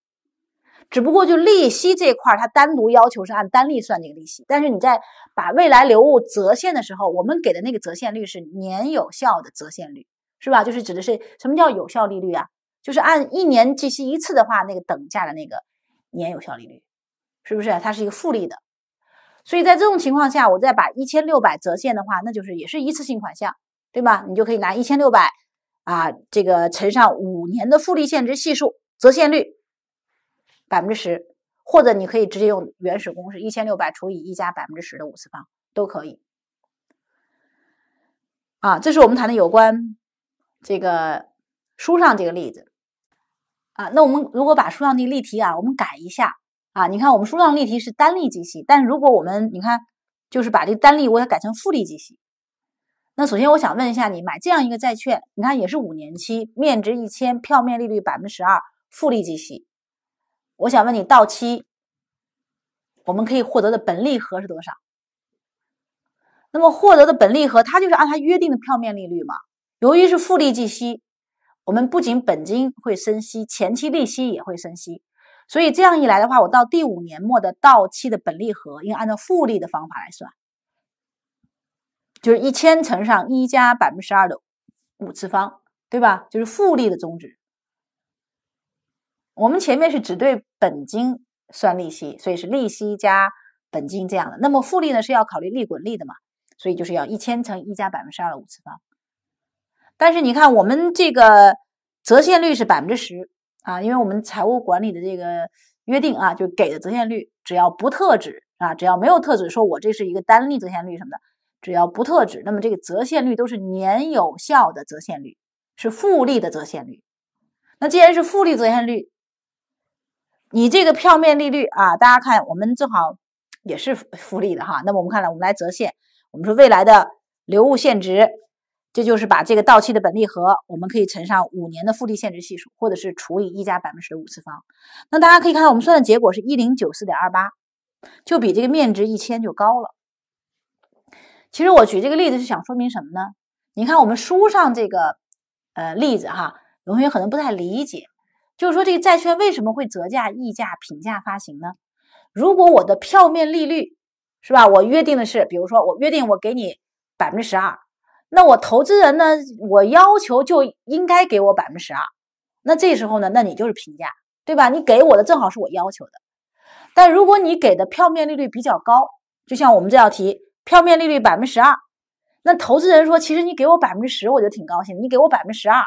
只不过就利息这块，它单独要求是按单利算这个利息，但是你在把未来流物折现的时候，我们给的那个折现率是年有效的折现率，是吧？就是指的是什么叫有效利率啊？就是按一年计息一次的话，那个等价的那个年有效利率，是不是？它是一个复利的。所以在这种情况下，我再把一千六百折现的话，那就是也是一次性款项，对吧？你就可以拿一千六百啊，这个乘上五年的复利现值系数，折现率百分之十，或者你可以直接用原始公式一千六百除以一加百分之十的五次方，都可以。啊，这是我们谈的有关这个书上这个例子啊。那我们如果把书上那个例题啊，我们改一下。啊，你看我们书上例题是单利计息，但如果我们你看，就是把这单利我要改成复利计息。那首先我想问一下你，买这样一个债券，你看也是五年期，面值一千，票面利率百分之十二，复利计息。我想问你，到期我们可以获得的本利和是多少？那么获得的本利和，它就是按它约定的票面利率嘛？由于是复利计息，我们不仅本金会升息，前期利息也会升息。所以这样一来的话，我到第五年末的到期的本利和应该按照复利的方法来算，就是一千乘上一加百分之二的五次方，对吧？就是复利的宗旨。我们前面是只对本金算利息，所以是利息加本金这样的。那么复利呢是要考虑利滚利的嘛，所以就是要一千乘一加百分之二的五次方。但是你看，我们这个折现率是百分之十。啊，因为我们财务管理的这个约定啊，就给的折现率，只要不特指啊，只要没有特指说我这是一个单利折现率什么的，只要不特指，那么这个折现率都是年有效的折现率，是复利的折现率。那既然是复利折现率，你这个票面利率啊，大家看我们正好也是复利的哈。那么我们看了，我们来折现，我们说未来的流物现值。这就是把这个到期的本利和，我们可以乘上五年的复利现值系数，或者是除以一加百分之十的五次方。那大家可以看到，我们算的结果是一零九四点二八，就比这个面值一千就高了。其实我举这个例子是想说明什么呢？你看我们书上这个呃例子哈，有同学可能不太理解，就是说这个债券为什么会折价、溢价、平价发行呢？如果我的票面利率是吧，我约定的是，比如说我约定我给你百分之十二。那我投资人呢？我要求就应该给我百分之十二。那这时候呢？那你就是平价，对吧？你给我的正好是我要求的。但如果你给的票面利率比较高，就像我们这道题，票面利率百分之十二，那投资人说，其实你给我百分之十，我就挺高兴。你给我百分之十二，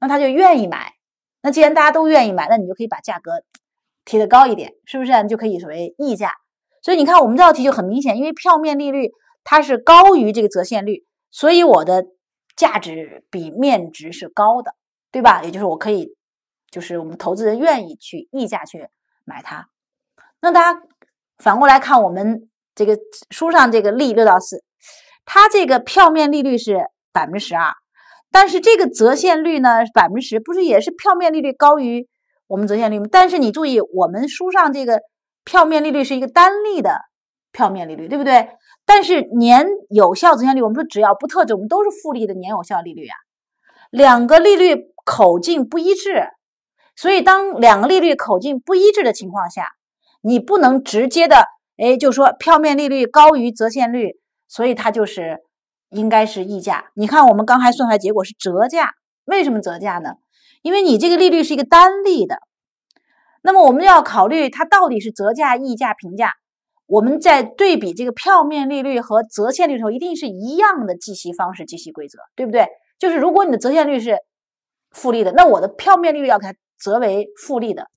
那他就愿意买。那既然大家都愿意买，那你就可以把价格提得高一点，是不是？你就可以所谓溢价。所以你看我们这道题就很明显，因为票面利率它是高于这个折现率。所以我的价值比面值是高的，对吧？也就是我可以，就是我们投资人愿意去溢价去买它。那大家反过来看，我们这个书上这个利六到四，它这个票面利率是百分之十二，但是这个折现率呢百分之十，不是也是票面利率高于我们折现率吗？但是你注意，我们书上这个票面利率是一个单利的票面利率，对不对？但是年有效折现率，我们说只要不特指，我们都是复利的年有效利率啊。两个利率口径不一致，所以当两个利率口径不一致的情况下，你不能直接的，哎，就说票面利率高于折现率，所以它就是应该是溢价。你看我们刚才算出来结果是折价，为什么折价呢？因为你这个利率是一个单利的，那么我们要考虑它到底是折价、溢价、平价。我们在对比这个票面利率和折现率的时候，一定是一样的计息方式、计息规则，对不对？就是如果你的折现率是复利的，那我的票面利率要给它折为复利的。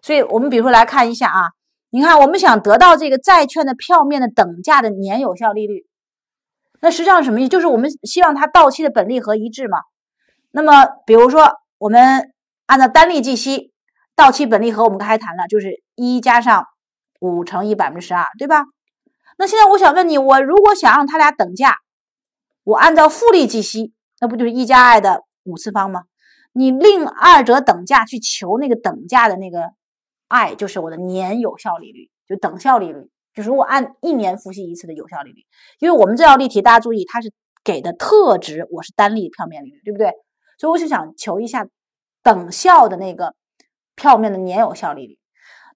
所以，我们比如说来看一下啊，你看，我们想得到这个债券的票面的等价的年有效利率，那实际上什么意思？就是我们希望它到期的本利和一致嘛。那么，比如说我们按照单利计息，到期本利和我们刚才谈了，就是一加上。五乘以百分之十二，对吧？那现在我想问你，我如果想让它俩等价，我按照复利计息，那不就是一加 i 的五次方吗？你令二者等价，去求那个等价的那个 i，就是我的年有效利率，就等效利率，就是如果按一年复息一次的有效利率。因为我们这道例题，大家注意，它是给的特值，我是单利票面利率，对不对？所以我就想求一下等效的那个票面的年有效利率。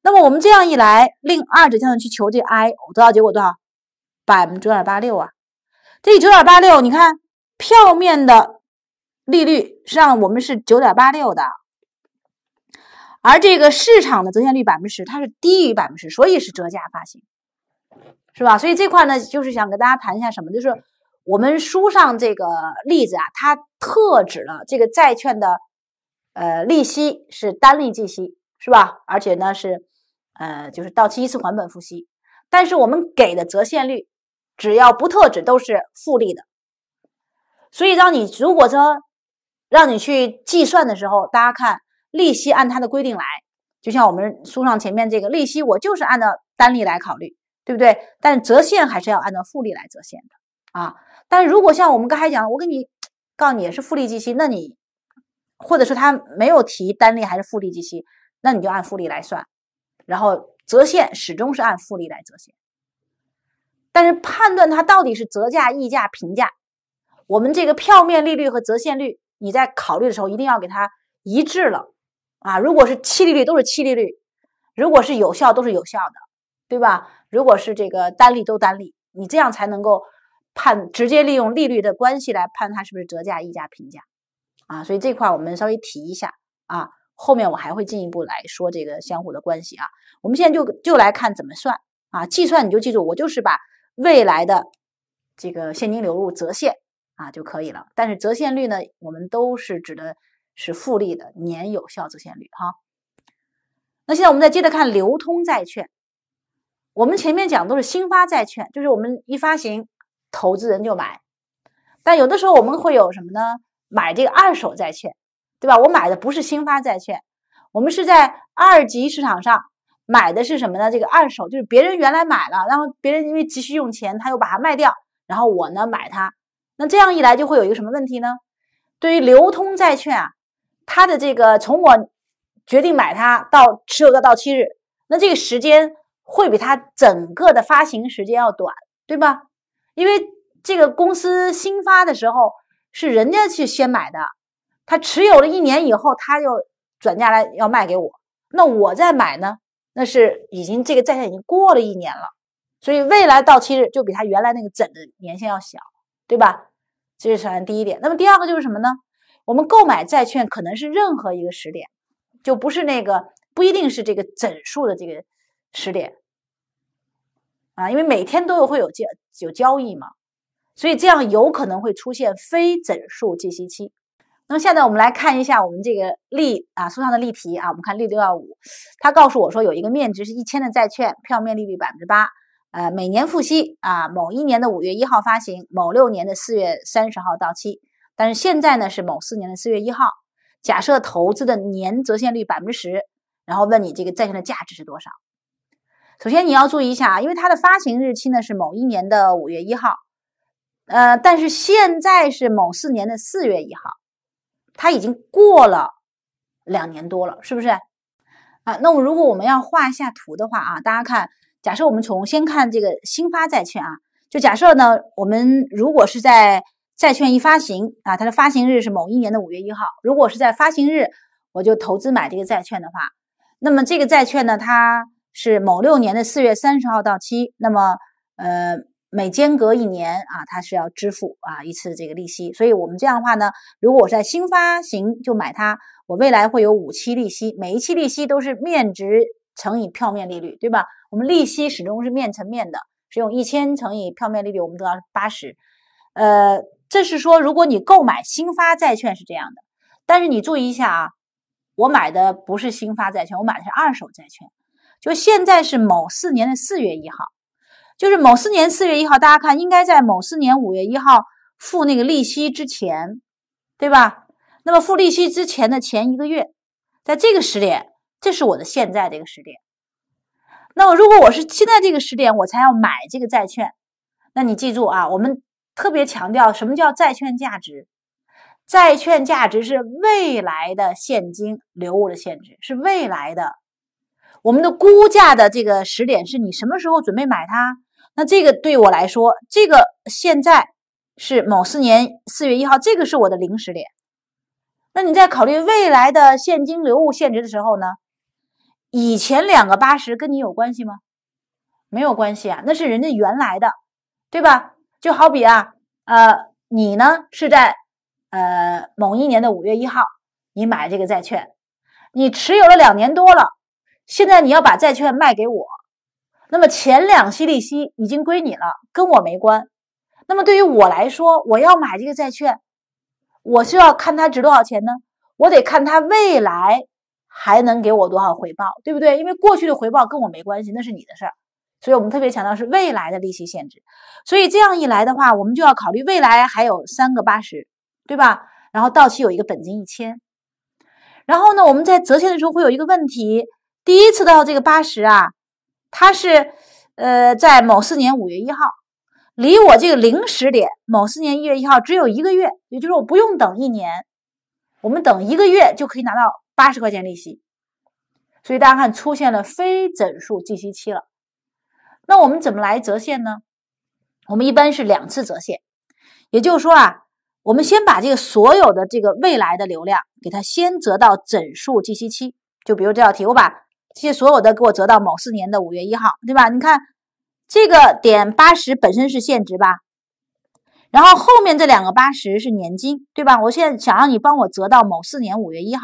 那么我们这样一来，令二者相等去求这 i，我得到结果多少？百分之九点八六啊，这九点八六，你看票面的利率实际上我们是九点八六的，而这个市场的折现率百分之十，它是低于百分之十，所以是折价发行，是吧？所以这块呢，就是想跟大家谈一下什么？就是我们书上这个例子啊，它特指了这个债券的呃利息是单利计息，是吧？而且呢是。呃，就是到期一次还本付息，但是我们给的折现率，只要不特指都是复利的。所以让你如果说让你去计算的时候，大家看利息按它的规定来，就像我们书上前面这个利息，我就是按照单利来考虑，对不对？但折现还是要按照复利来折现的啊。但是如果像我们刚才讲，我给你告诉你也是复利计息，那你或者说他没有提单利还是复利计息，那你就按复利来算。然后折现始终是按复利来折现，但是判断它到底是折价、溢价、平价，我们这个票面利率和折现率你在考虑的时候一定要给它一致了啊！如果是期利率都是期利率，如果是有效都是有效的，对吧？如果是这个单利都单利，你这样才能够判，直接利用利率的关系来判它是不是折价、溢价、平价啊！所以这块我们稍微提一下啊。后面我还会进一步来说这个相互的关系啊，我们现在就就来看怎么算啊，计算你就记住，我就是把未来的这个现金流入折现啊就可以了。但是折现率呢，我们都是指的是复利的年有效折现率哈。那现在我们再接着看流通债券，我们前面讲都是新发债券，就是我们一发行，投资人就买。但有的时候我们会有什么呢？买这个二手债券。对吧？我买的不是新发债券，我们是在二级市场上买的是什么呢？这个二手，就是别人原来买了，然后别人因为急需用钱，他又把它卖掉，然后我呢买它。那这样一来就会有一个什么问题呢？对于流通债券啊，它的这个从我决定买它到持有到到期日，那这个时间会比它整个的发行时间要短，对吧？因为这个公司新发的时候是人家去先买的。他持有了一年以后，他又转价来要卖给我，那我再买呢？那是已经这个债券已经过了一年了，所以未来到期日就比他原来那个整的年限要小，对吧？这是首先第一点。那么第二个就是什么呢？我们购买债券可能是任何一个时点，就不是那个不一定是这个整数的这个时点啊，因为每天都有会有交有交易嘛，所以这样有可能会出现非整数计息期。那么现在我们来看一下我们这个例啊，书上的例题啊，我们看例六幺五，他告诉我说有一个面值是一千的债券，票面利率百分之八，呃，每年付息啊，某一年的五月一号发行，某六年的四月三十号到期，但是现在呢是某四年的四月一号，假设投资的年折现率百分之十，然后问你这个债券的价值是多少？首先你要注意一下啊，因为它的发行日期呢是某一年的五月一号，呃，但是现在是某四年的四月一号。它已经过了两年多了，是不是啊？那我如果我们要画一下图的话啊，大家看，假设我们从先看这个新发债券啊，就假设呢，我们如果是在债券一发行啊，它的发行日是某一年的五月一号，如果是在发行日，我就投资买这个债券的话，那么这个债券呢，它是某六年的四月三十号到期，那么呃。每间隔一年啊，它是要支付啊一次这个利息，所以我们这样的话呢，如果我在新发行就买它，我未来会有五期利息，每一期利息都是面值乘以票面利率，对吧？我们利息始终是面乘面的，是用一千乘以票面利率，我们得到八十。呃，这是说如果你购买新发债券是这样的，但是你注意一下啊，我买的不是新发债券，我买的是二手债券，就现在是某四年的四月一号。就是某四年四月一号，大家看，应该在某四年五月一号付那个利息之前，对吧？那么付利息之前的前一个月，在这个时点，这是我的现在这个时点。那么如果我是现在这个时点，我才要买这个债券，那你记住啊，我们特别强调什么叫债券价值？债券价值是未来的现金流的限制，是未来的我们的估价的这个时点，是你什么时候准备买它？那这个对我来说，这个现在是某四年四月一号，这个是我的零时点。那你在考虑未来的现金流物现值的时候呢？以前两个八十跟你有关系吗？没有关系啊，那是人家原来的，对吧？就好比啊，呃，你呢是在呃某一年的五月一号你买这个债券，你持有了两年多了，现在你要把债券卖给我。那么前两期利息已经归你了，跟我没关。那么对于我来说，我要买这个债券，我需要看它值多少钱呢？我得看它未来还能给我多少回报，对不对？因为过去的回报跟我没关系，那是你的事儿。所以我们特别强调是未来的利息限制。所以这样一来的话，我们就要考虑未来还有三个八十，对吧？然后到期有一个本金一千。然后呢，我们在折现的时候会有一个问题：第一次到这个八十啊。它是，呃，在某四年五月一号，离我这个零时点某四年一月一号只有一个月，也就是我不用等一年，我们等一个月就可以拿到八十块钱利息。所以大家看，出现了非整数计息期了。那我们怎么来折现呢？我们一般是两次折现，也就是说啊，我们先把这个所有的这个未来的流量给它先折到整数计息期，就比如这道题，我把。这些所有的给我折到某四年的五月一号，对吧？你看，这个点八十本身是现值吧？然后后面这两个八十是年金，对吧？我现在想让你帮我折到某四年五月一号，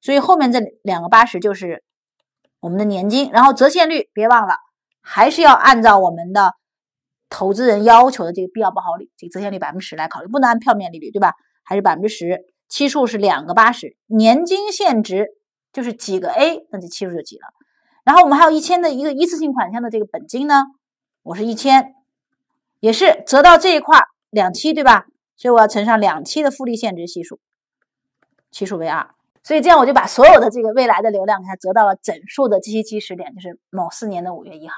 所以后面这两个八十就是我们的年金。然后折现率别忘了，还是要按照我们的投资人要求的这个必要不好率，这个折现率百分之十来考虑，不能按票面利率，对吧？还是百分之十，期数是两个八十，年金现值。就是几个 A，那这期数就几了。然后我们还有一千的一个一次性款项的这个本金呢，我是一千，也是折到这一块两期，对吧？所以我要乘上两期的复利现值系数，期数为二。所以这样我就把所有的这个未来的流量给它折到了整数的这些基时点，就是某四年的五月一号。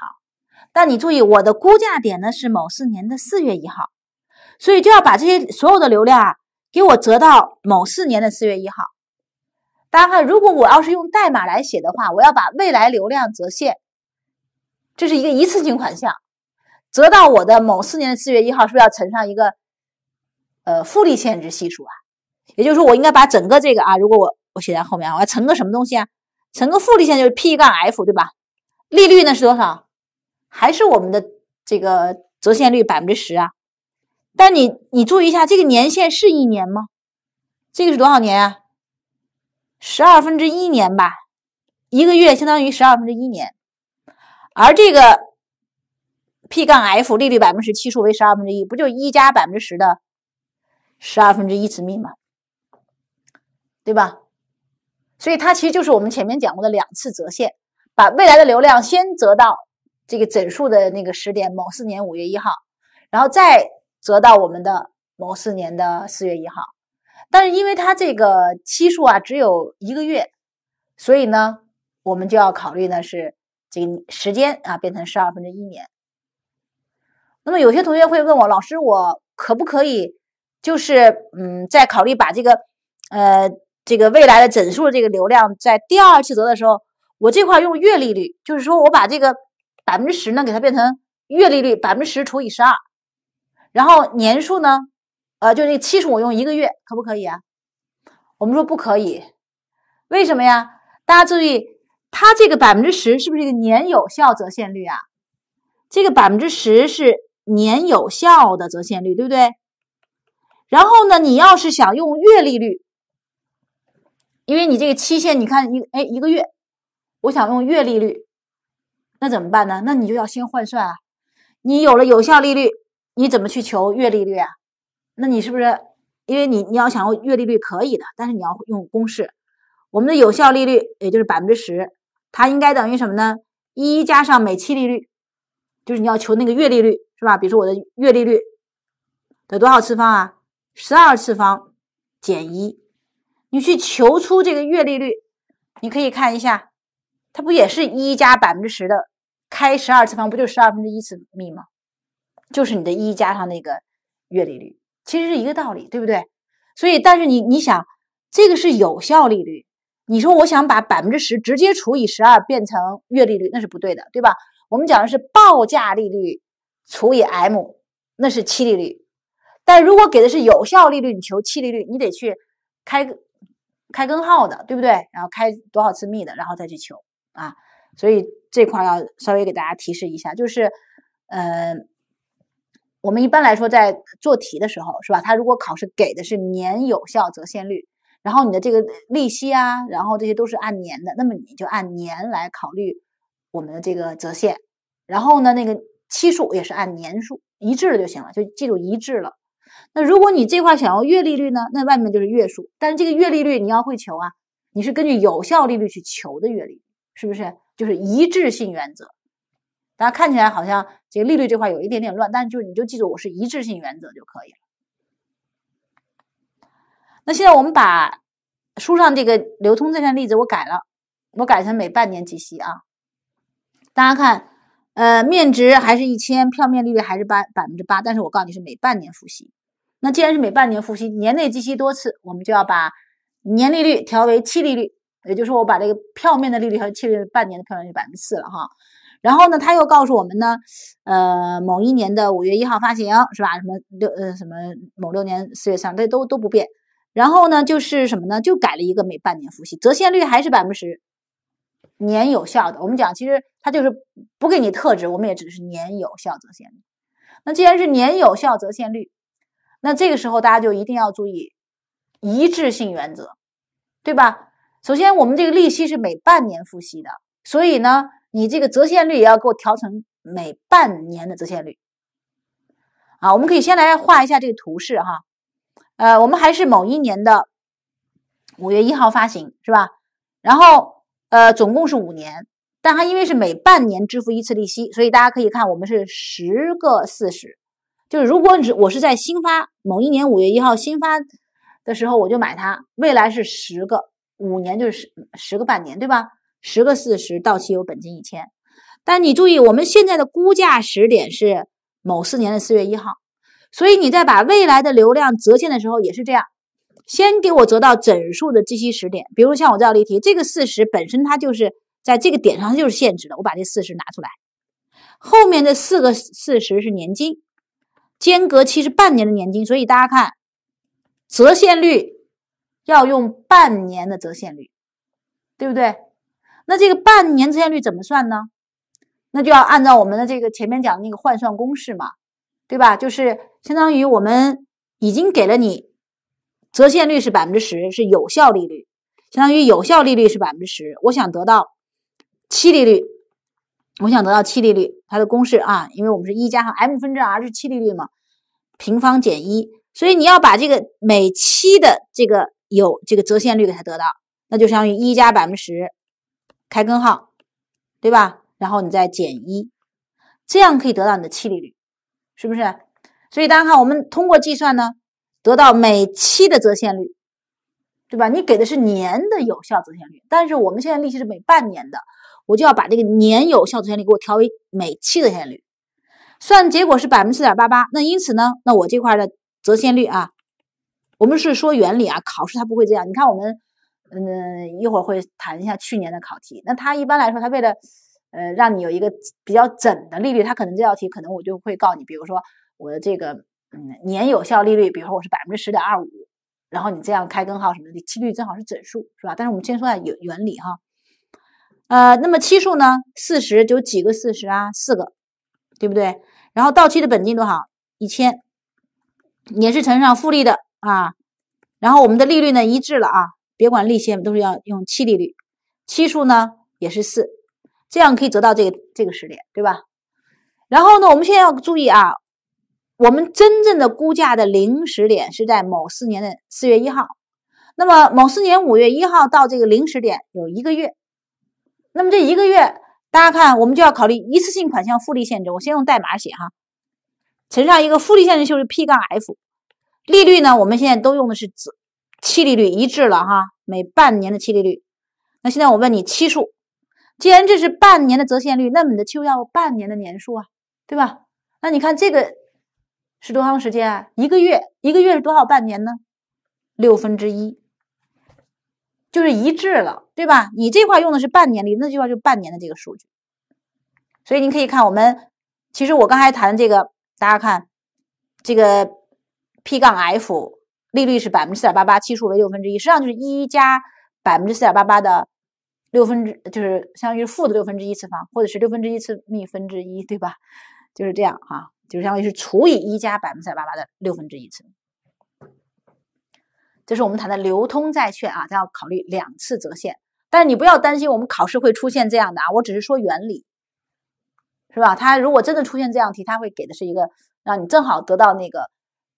但你注意，我的估价点呢是某四年的四月一号，所以就要把这些所有的流量啊，给我折到某四年的四月一号。大家看，如果我要是用代码来写的话，我要把未来流量折现，这是一个一次性款项，折到我的某四年的四月一号，是不是要乘上一个呃复利现值系数啊？也就是说，我应该把整个这个啊，如果我我写在后面我要乘个什么东西啊？乘个复利现就是 P 杠 F，对吧？利率呢是多少？还是我们的这个折现率百分之十啊？但你你注意一下，这个年限是一年吗？这个是多少年啊？十二分之一年吧，一个月相当于十二分之一年，而这个 P 杠 F 利率百分之十数为十二分之一，不就一加百分之十的十二分之一次幂吗？对吧？所以它其实就是我们前面讲过的两次折现，把未来的流量先折到这个整数的那个时点，某四年五月一号，然后再折到我们的某四年的四月一号。但是因为它这个期数啊只有一个月，所以呢，我们就要考虑呢是这个时间啊变成十二分之一年。那么有些同学会问我，老师，我可不可以就是嗯在考虑把这个呃这个未来的整数这个流量在第二次折的时候，我这块用月利率，就是说我把这个百分之十呢给它变成月利率百分之十除以十二，然后年数呢？呃，就那七十，我用一个月可不可以啊？我们说不可以，为什么呀？大家注意，它这个百分之十是不是一个年有效折现率啊？这个百分之十是年有效的折现率，对不对？然后呢，你要是想用月利率，因为你这个期限，你看一哎一个月，我想用月利率，那怎么办呢？那你就要先换算啊。你有了有效利率，你怎么去求月利率啊？那你是不是因为你你要想要月利率可以的，但是你要用公式，我们的有效利率也就是百分之十，它应该等于什么呢？一加上每期利率，就是你要求那个月利率是吧？比如说我的月利率得多少次方啊？十二次方减一，你去求出这个月利率，你可以看一下，它不也是一加百分之十的开十二次方，不就十二分之一次幂吗？就是你的一加上那个月利率。其实是一个道理，对不对？所以，但是你你想，这个是有效利率。你说我想把百分之十直接除以十二变成月利率，那是不对的，对吧？我们讲的是报价利率除以 m，那是期利率。但如果给的是有效利率，你求期利率，你得去开开根号的，对不对？然后开多少次幂的，然后再去求啊。所以这块要稍微给大家提示一下，就是，呃。我们一般来说，在做题的时候，是吧？他如果考试给的是年有效折现率，然后你的这个利息啊，然后这些都是按年的，那么你就按年来考虑我们的这个折现，然后呢，那个期数也是按年数一致了就行了，就记住一致了。那如果你这块想要月利率呢，那外面就是月数，但是这个月利率你要会求啊，你是根据有效利率去求的月利率，是不是？就是一致性原则。大家看起来好像这个利率这块有一点点乱，但就你就记住我是一致性原则就可以了。那现在我们把书上这个流通这券例子我改了，我改成每半年计息啊。大家看，呃，面值还是一千，票面利率还是八百分之八，但是我告诉你是每半年付息。那既然是每半年付息，年内计息多次，我们就要把年利率调为期利率，也就是说我把这个票面的利率和期利率半年的票面利率百分之四了哈。然后呢，他又告诉我们呢，呃，某一年的五月一号发行是吧？什么六呃什么某六年四月三，这都都不变。然后呢，就是什么呢？就改了一个每半年付息，折现率还是百分之十，年有效的。我们讲，其实它就是不给你特指，我们也指的是年有效折现率。那既然是年有效折现率，那这个时候大家就一定要注意一致性原则，对吧？首先，我们这个利息是每半年付息的，所以呢。你这个折现率也要给我调成每半年的折现率，啊，我们可以先来画一下这个图示哈，呃，我们还是某一年的五月一号发行是吧？然后呃，总共是五年，但它因为是每半年支付一次利息，所以大家可以看我们是十个四十，就是如果你我是在新发某一年五月一号新发的时候我就买它，未来是十个五年就是十十个半年对吧？十个四十到期有本金一千，但你注意，我们现在的估价时点是某四年的四月一号，所以你在把未来的流量折现的时候也是这样，先给我折到整数的计息时点。比如像我这道例题，这个四十本身它就是在这个点上，它就是限制的。我把这四十拿出来，后面的四个四十是年金，间隔期是半年的年金，所以大家看，折现率要用半年的折现率，对不对？那这个半年折现率怎么算呢？那就要按照我们的这个前面讲的那个换算公式嘛，对吧？就是相当于我们已经给了你折现率是百分之十，是有效利率，相当于有效利率是百分之十。我想得到七利率，我想得到七利率，它的公式啊，因为我们是一加上 m 分之 r 是七利率嘛，平方减一，所以你要把这个每期的这个有这个折现率给它得到，那就相当于一加百分之十。开根号，对吧？然后你再减一，这样可以得到你的期利率，是不是？所以大家看，我们通过计算呢，得到每期的折现率，对吧？你给的是年的有效折现率，但是我们现在利息是每半年的，我就要把这个年有效折现率给我调为每期的现率，算结果是百分之四点八八。那因此呢，那我这块的折现率啊，我们是说原理啊，考试它不会这样。你看我们。嗯，一会儿会谈一下去年的考题。那他一般来说，他为了呃让你有一个比较整的利率，他可能这道题可能我就会告你，比如说我的这个嗯年有效利率，比如说我是百分之十点二五，然后你这样开根号什么的，期率正好是整数，是吧？但是我们先说下原原理哈。呃，那么期数呢，四十，就几个四十啊，四个，对不对？然后到期的本金多少，一千，也是乘上复利的啊。然后我们的利率呢一致了啊。别管利息，都是要用期利率，期数呢也是四，这样可以得到这个这个时点，对吧？然后呢，我们现在要注意啊，我们真正的估价的零时点是在某四年的四月一号，那么某四年五月一号到这个零时点有一个月，那么这一个月大家看，我们就要考虑一次性款项复利限制，我先用代码写哈，乘上一个复利限制就是 P 杠 F，利率呢我们现在都用的是子。期利率一致了哈，每半年的期利率。那现在我问你期数，既然这是半年的折现率，那么你的期数要半年的年数啊，对吧？那你看这个是多长时间？啊？一个月，一个月是多少半年呢？六分之一，就是一致了，对吧？你这块用的是半年利率，那这块就半年的这个数据。所以你可以看我们，其实我刚才谈这个，大家看这个 P 杠 F。利率是百分之四点八八，期数为六分之一，实际上就是一加百分之四点八八的六分之，就是相当于负的六分之一次方，或者是六分之一次幂分之一，对吧？就是这样哈，就是相当于是除以一加百分之四点八八的六分之一次。这是我们谈的流通债券啊，它要考虑两次折现，但是你不要担心，我们考试会出现这样的啊，我只是说原理，是吧？它如果真的出现这样题，它会给的是一个让你正好得到那个，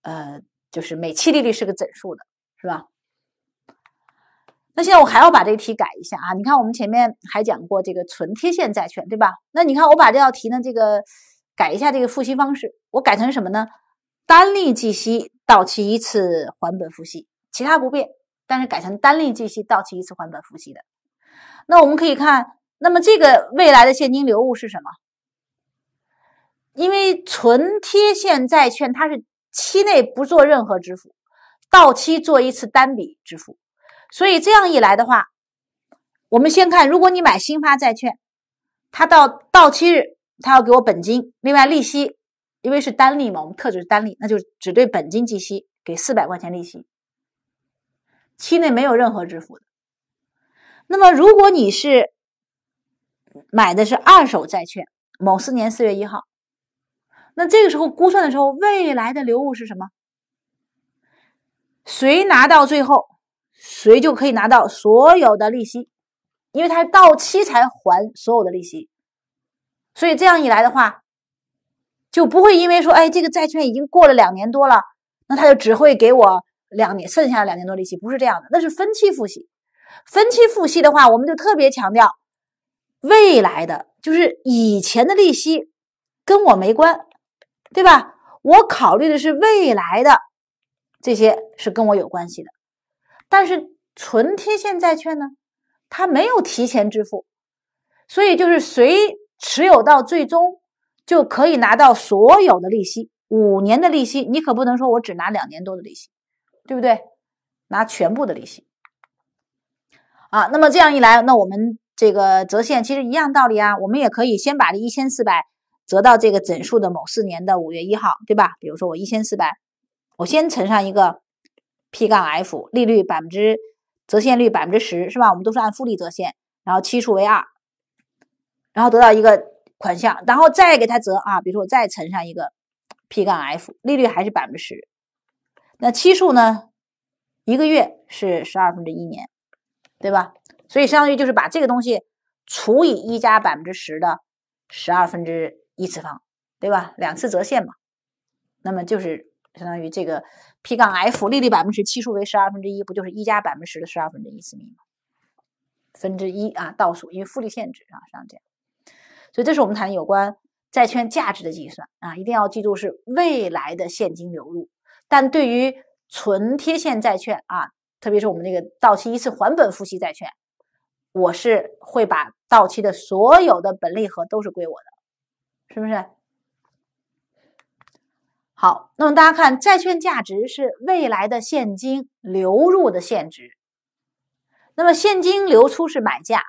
呃。就是每期利率是个整数的，是吧？那现在我还要把这个题改一下啊！你看，我们前面还讲过这个纯贴现债券，对吧？那你看，我把这道题呢，这个改一下这个复息方式，我改成什么呢？单利计息，到期一次还本付息，其他不变，但是改成单利计息，到期一次还本付息的。那我们可以看，那么这个未来的现金流物是什么？因为纯贴现债券它是。期内不做任何支付，到期做一次单笔支付。所以这样一来的话，我们先看，如果你买新发债券，它到到期日，它要给我本金，另外利息，因为是单利嘛，我们特指单利，那就只对本金计息，给四百块钱利息。期内没有任何支付。那么如果你是买的是二手债券，某四年四月一号。那这个时候估算的时候，未来的流物是什么？谁拿到最后，谁就可以拿到所有的利息，因为他到期才还所有的利息。所以这样一来的话，就不会因为说，哎，这个债券已经过了两年多了，那他就只会给我两年剩下的两年多利息，不是这样的。那是分期付息，分期付息的话，我们就特别强调，未来的就是以前的利息跟我没关。对吧？我考虑的是未来的，这些是跟我有关系的。但是纯贴现债券呢，它没有提前支付，所以就是谁持有到最终，就可以拿到所有的利息，五年的利息。你可不能说我只拿两年多的利息，对不对？拿全部的利息。啊，那么这样一来，那我们这个折现其实一样道理啊，我们也可以先把这一千四百。折到这个整数的某四年的五月一号，对吧？比如说我一千四百，我先乘上一个 P 杠 F，利率百分之折现率百分之十，是吧？我们都是按复利折现，然后期数为二，然后得到一个款项，然后再给它折啊，比如说我再乘上一个 P 杠 F，利率还是百分之十，那期数呢？一个月是十二分之一年，对吧？所以相当于就是把这个东西除以一加百分之十的十二分之。一次方，对吧？两次折现嘛，那么就是相当于这个 P 杠 F，利率百分之十，期数为十二分之一，不就是一加百分之十的十二分之一次幂吗？分之一啊？倒数，因为复利限制啊，是这样。所以这是我们谈有关债券价值的计算啊，一定要记住是未来的现金流入。但对于纯贴现债券啊，特别是我们那个到期一次还本付息债券，我是会把到期的所有的本利和都是归我的。是不是？好，那么大家看，债券价值是未来的现金流入的现值，那么现金流出是买价。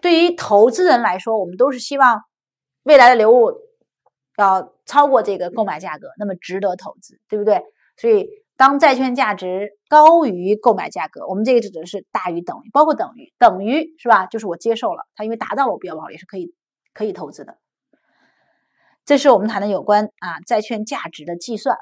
对于投资人来说，我们都是希望未来的流入要超过这个购买价格，那么值得投资，对不对？所以，当债券价值高于购买价格，我们这个指的是大于等于，包括等于，等于是吧？就是我接受了它，因为达到了我标报也是可以可以投资的。这是我们谈的有关啊债券价值的计算。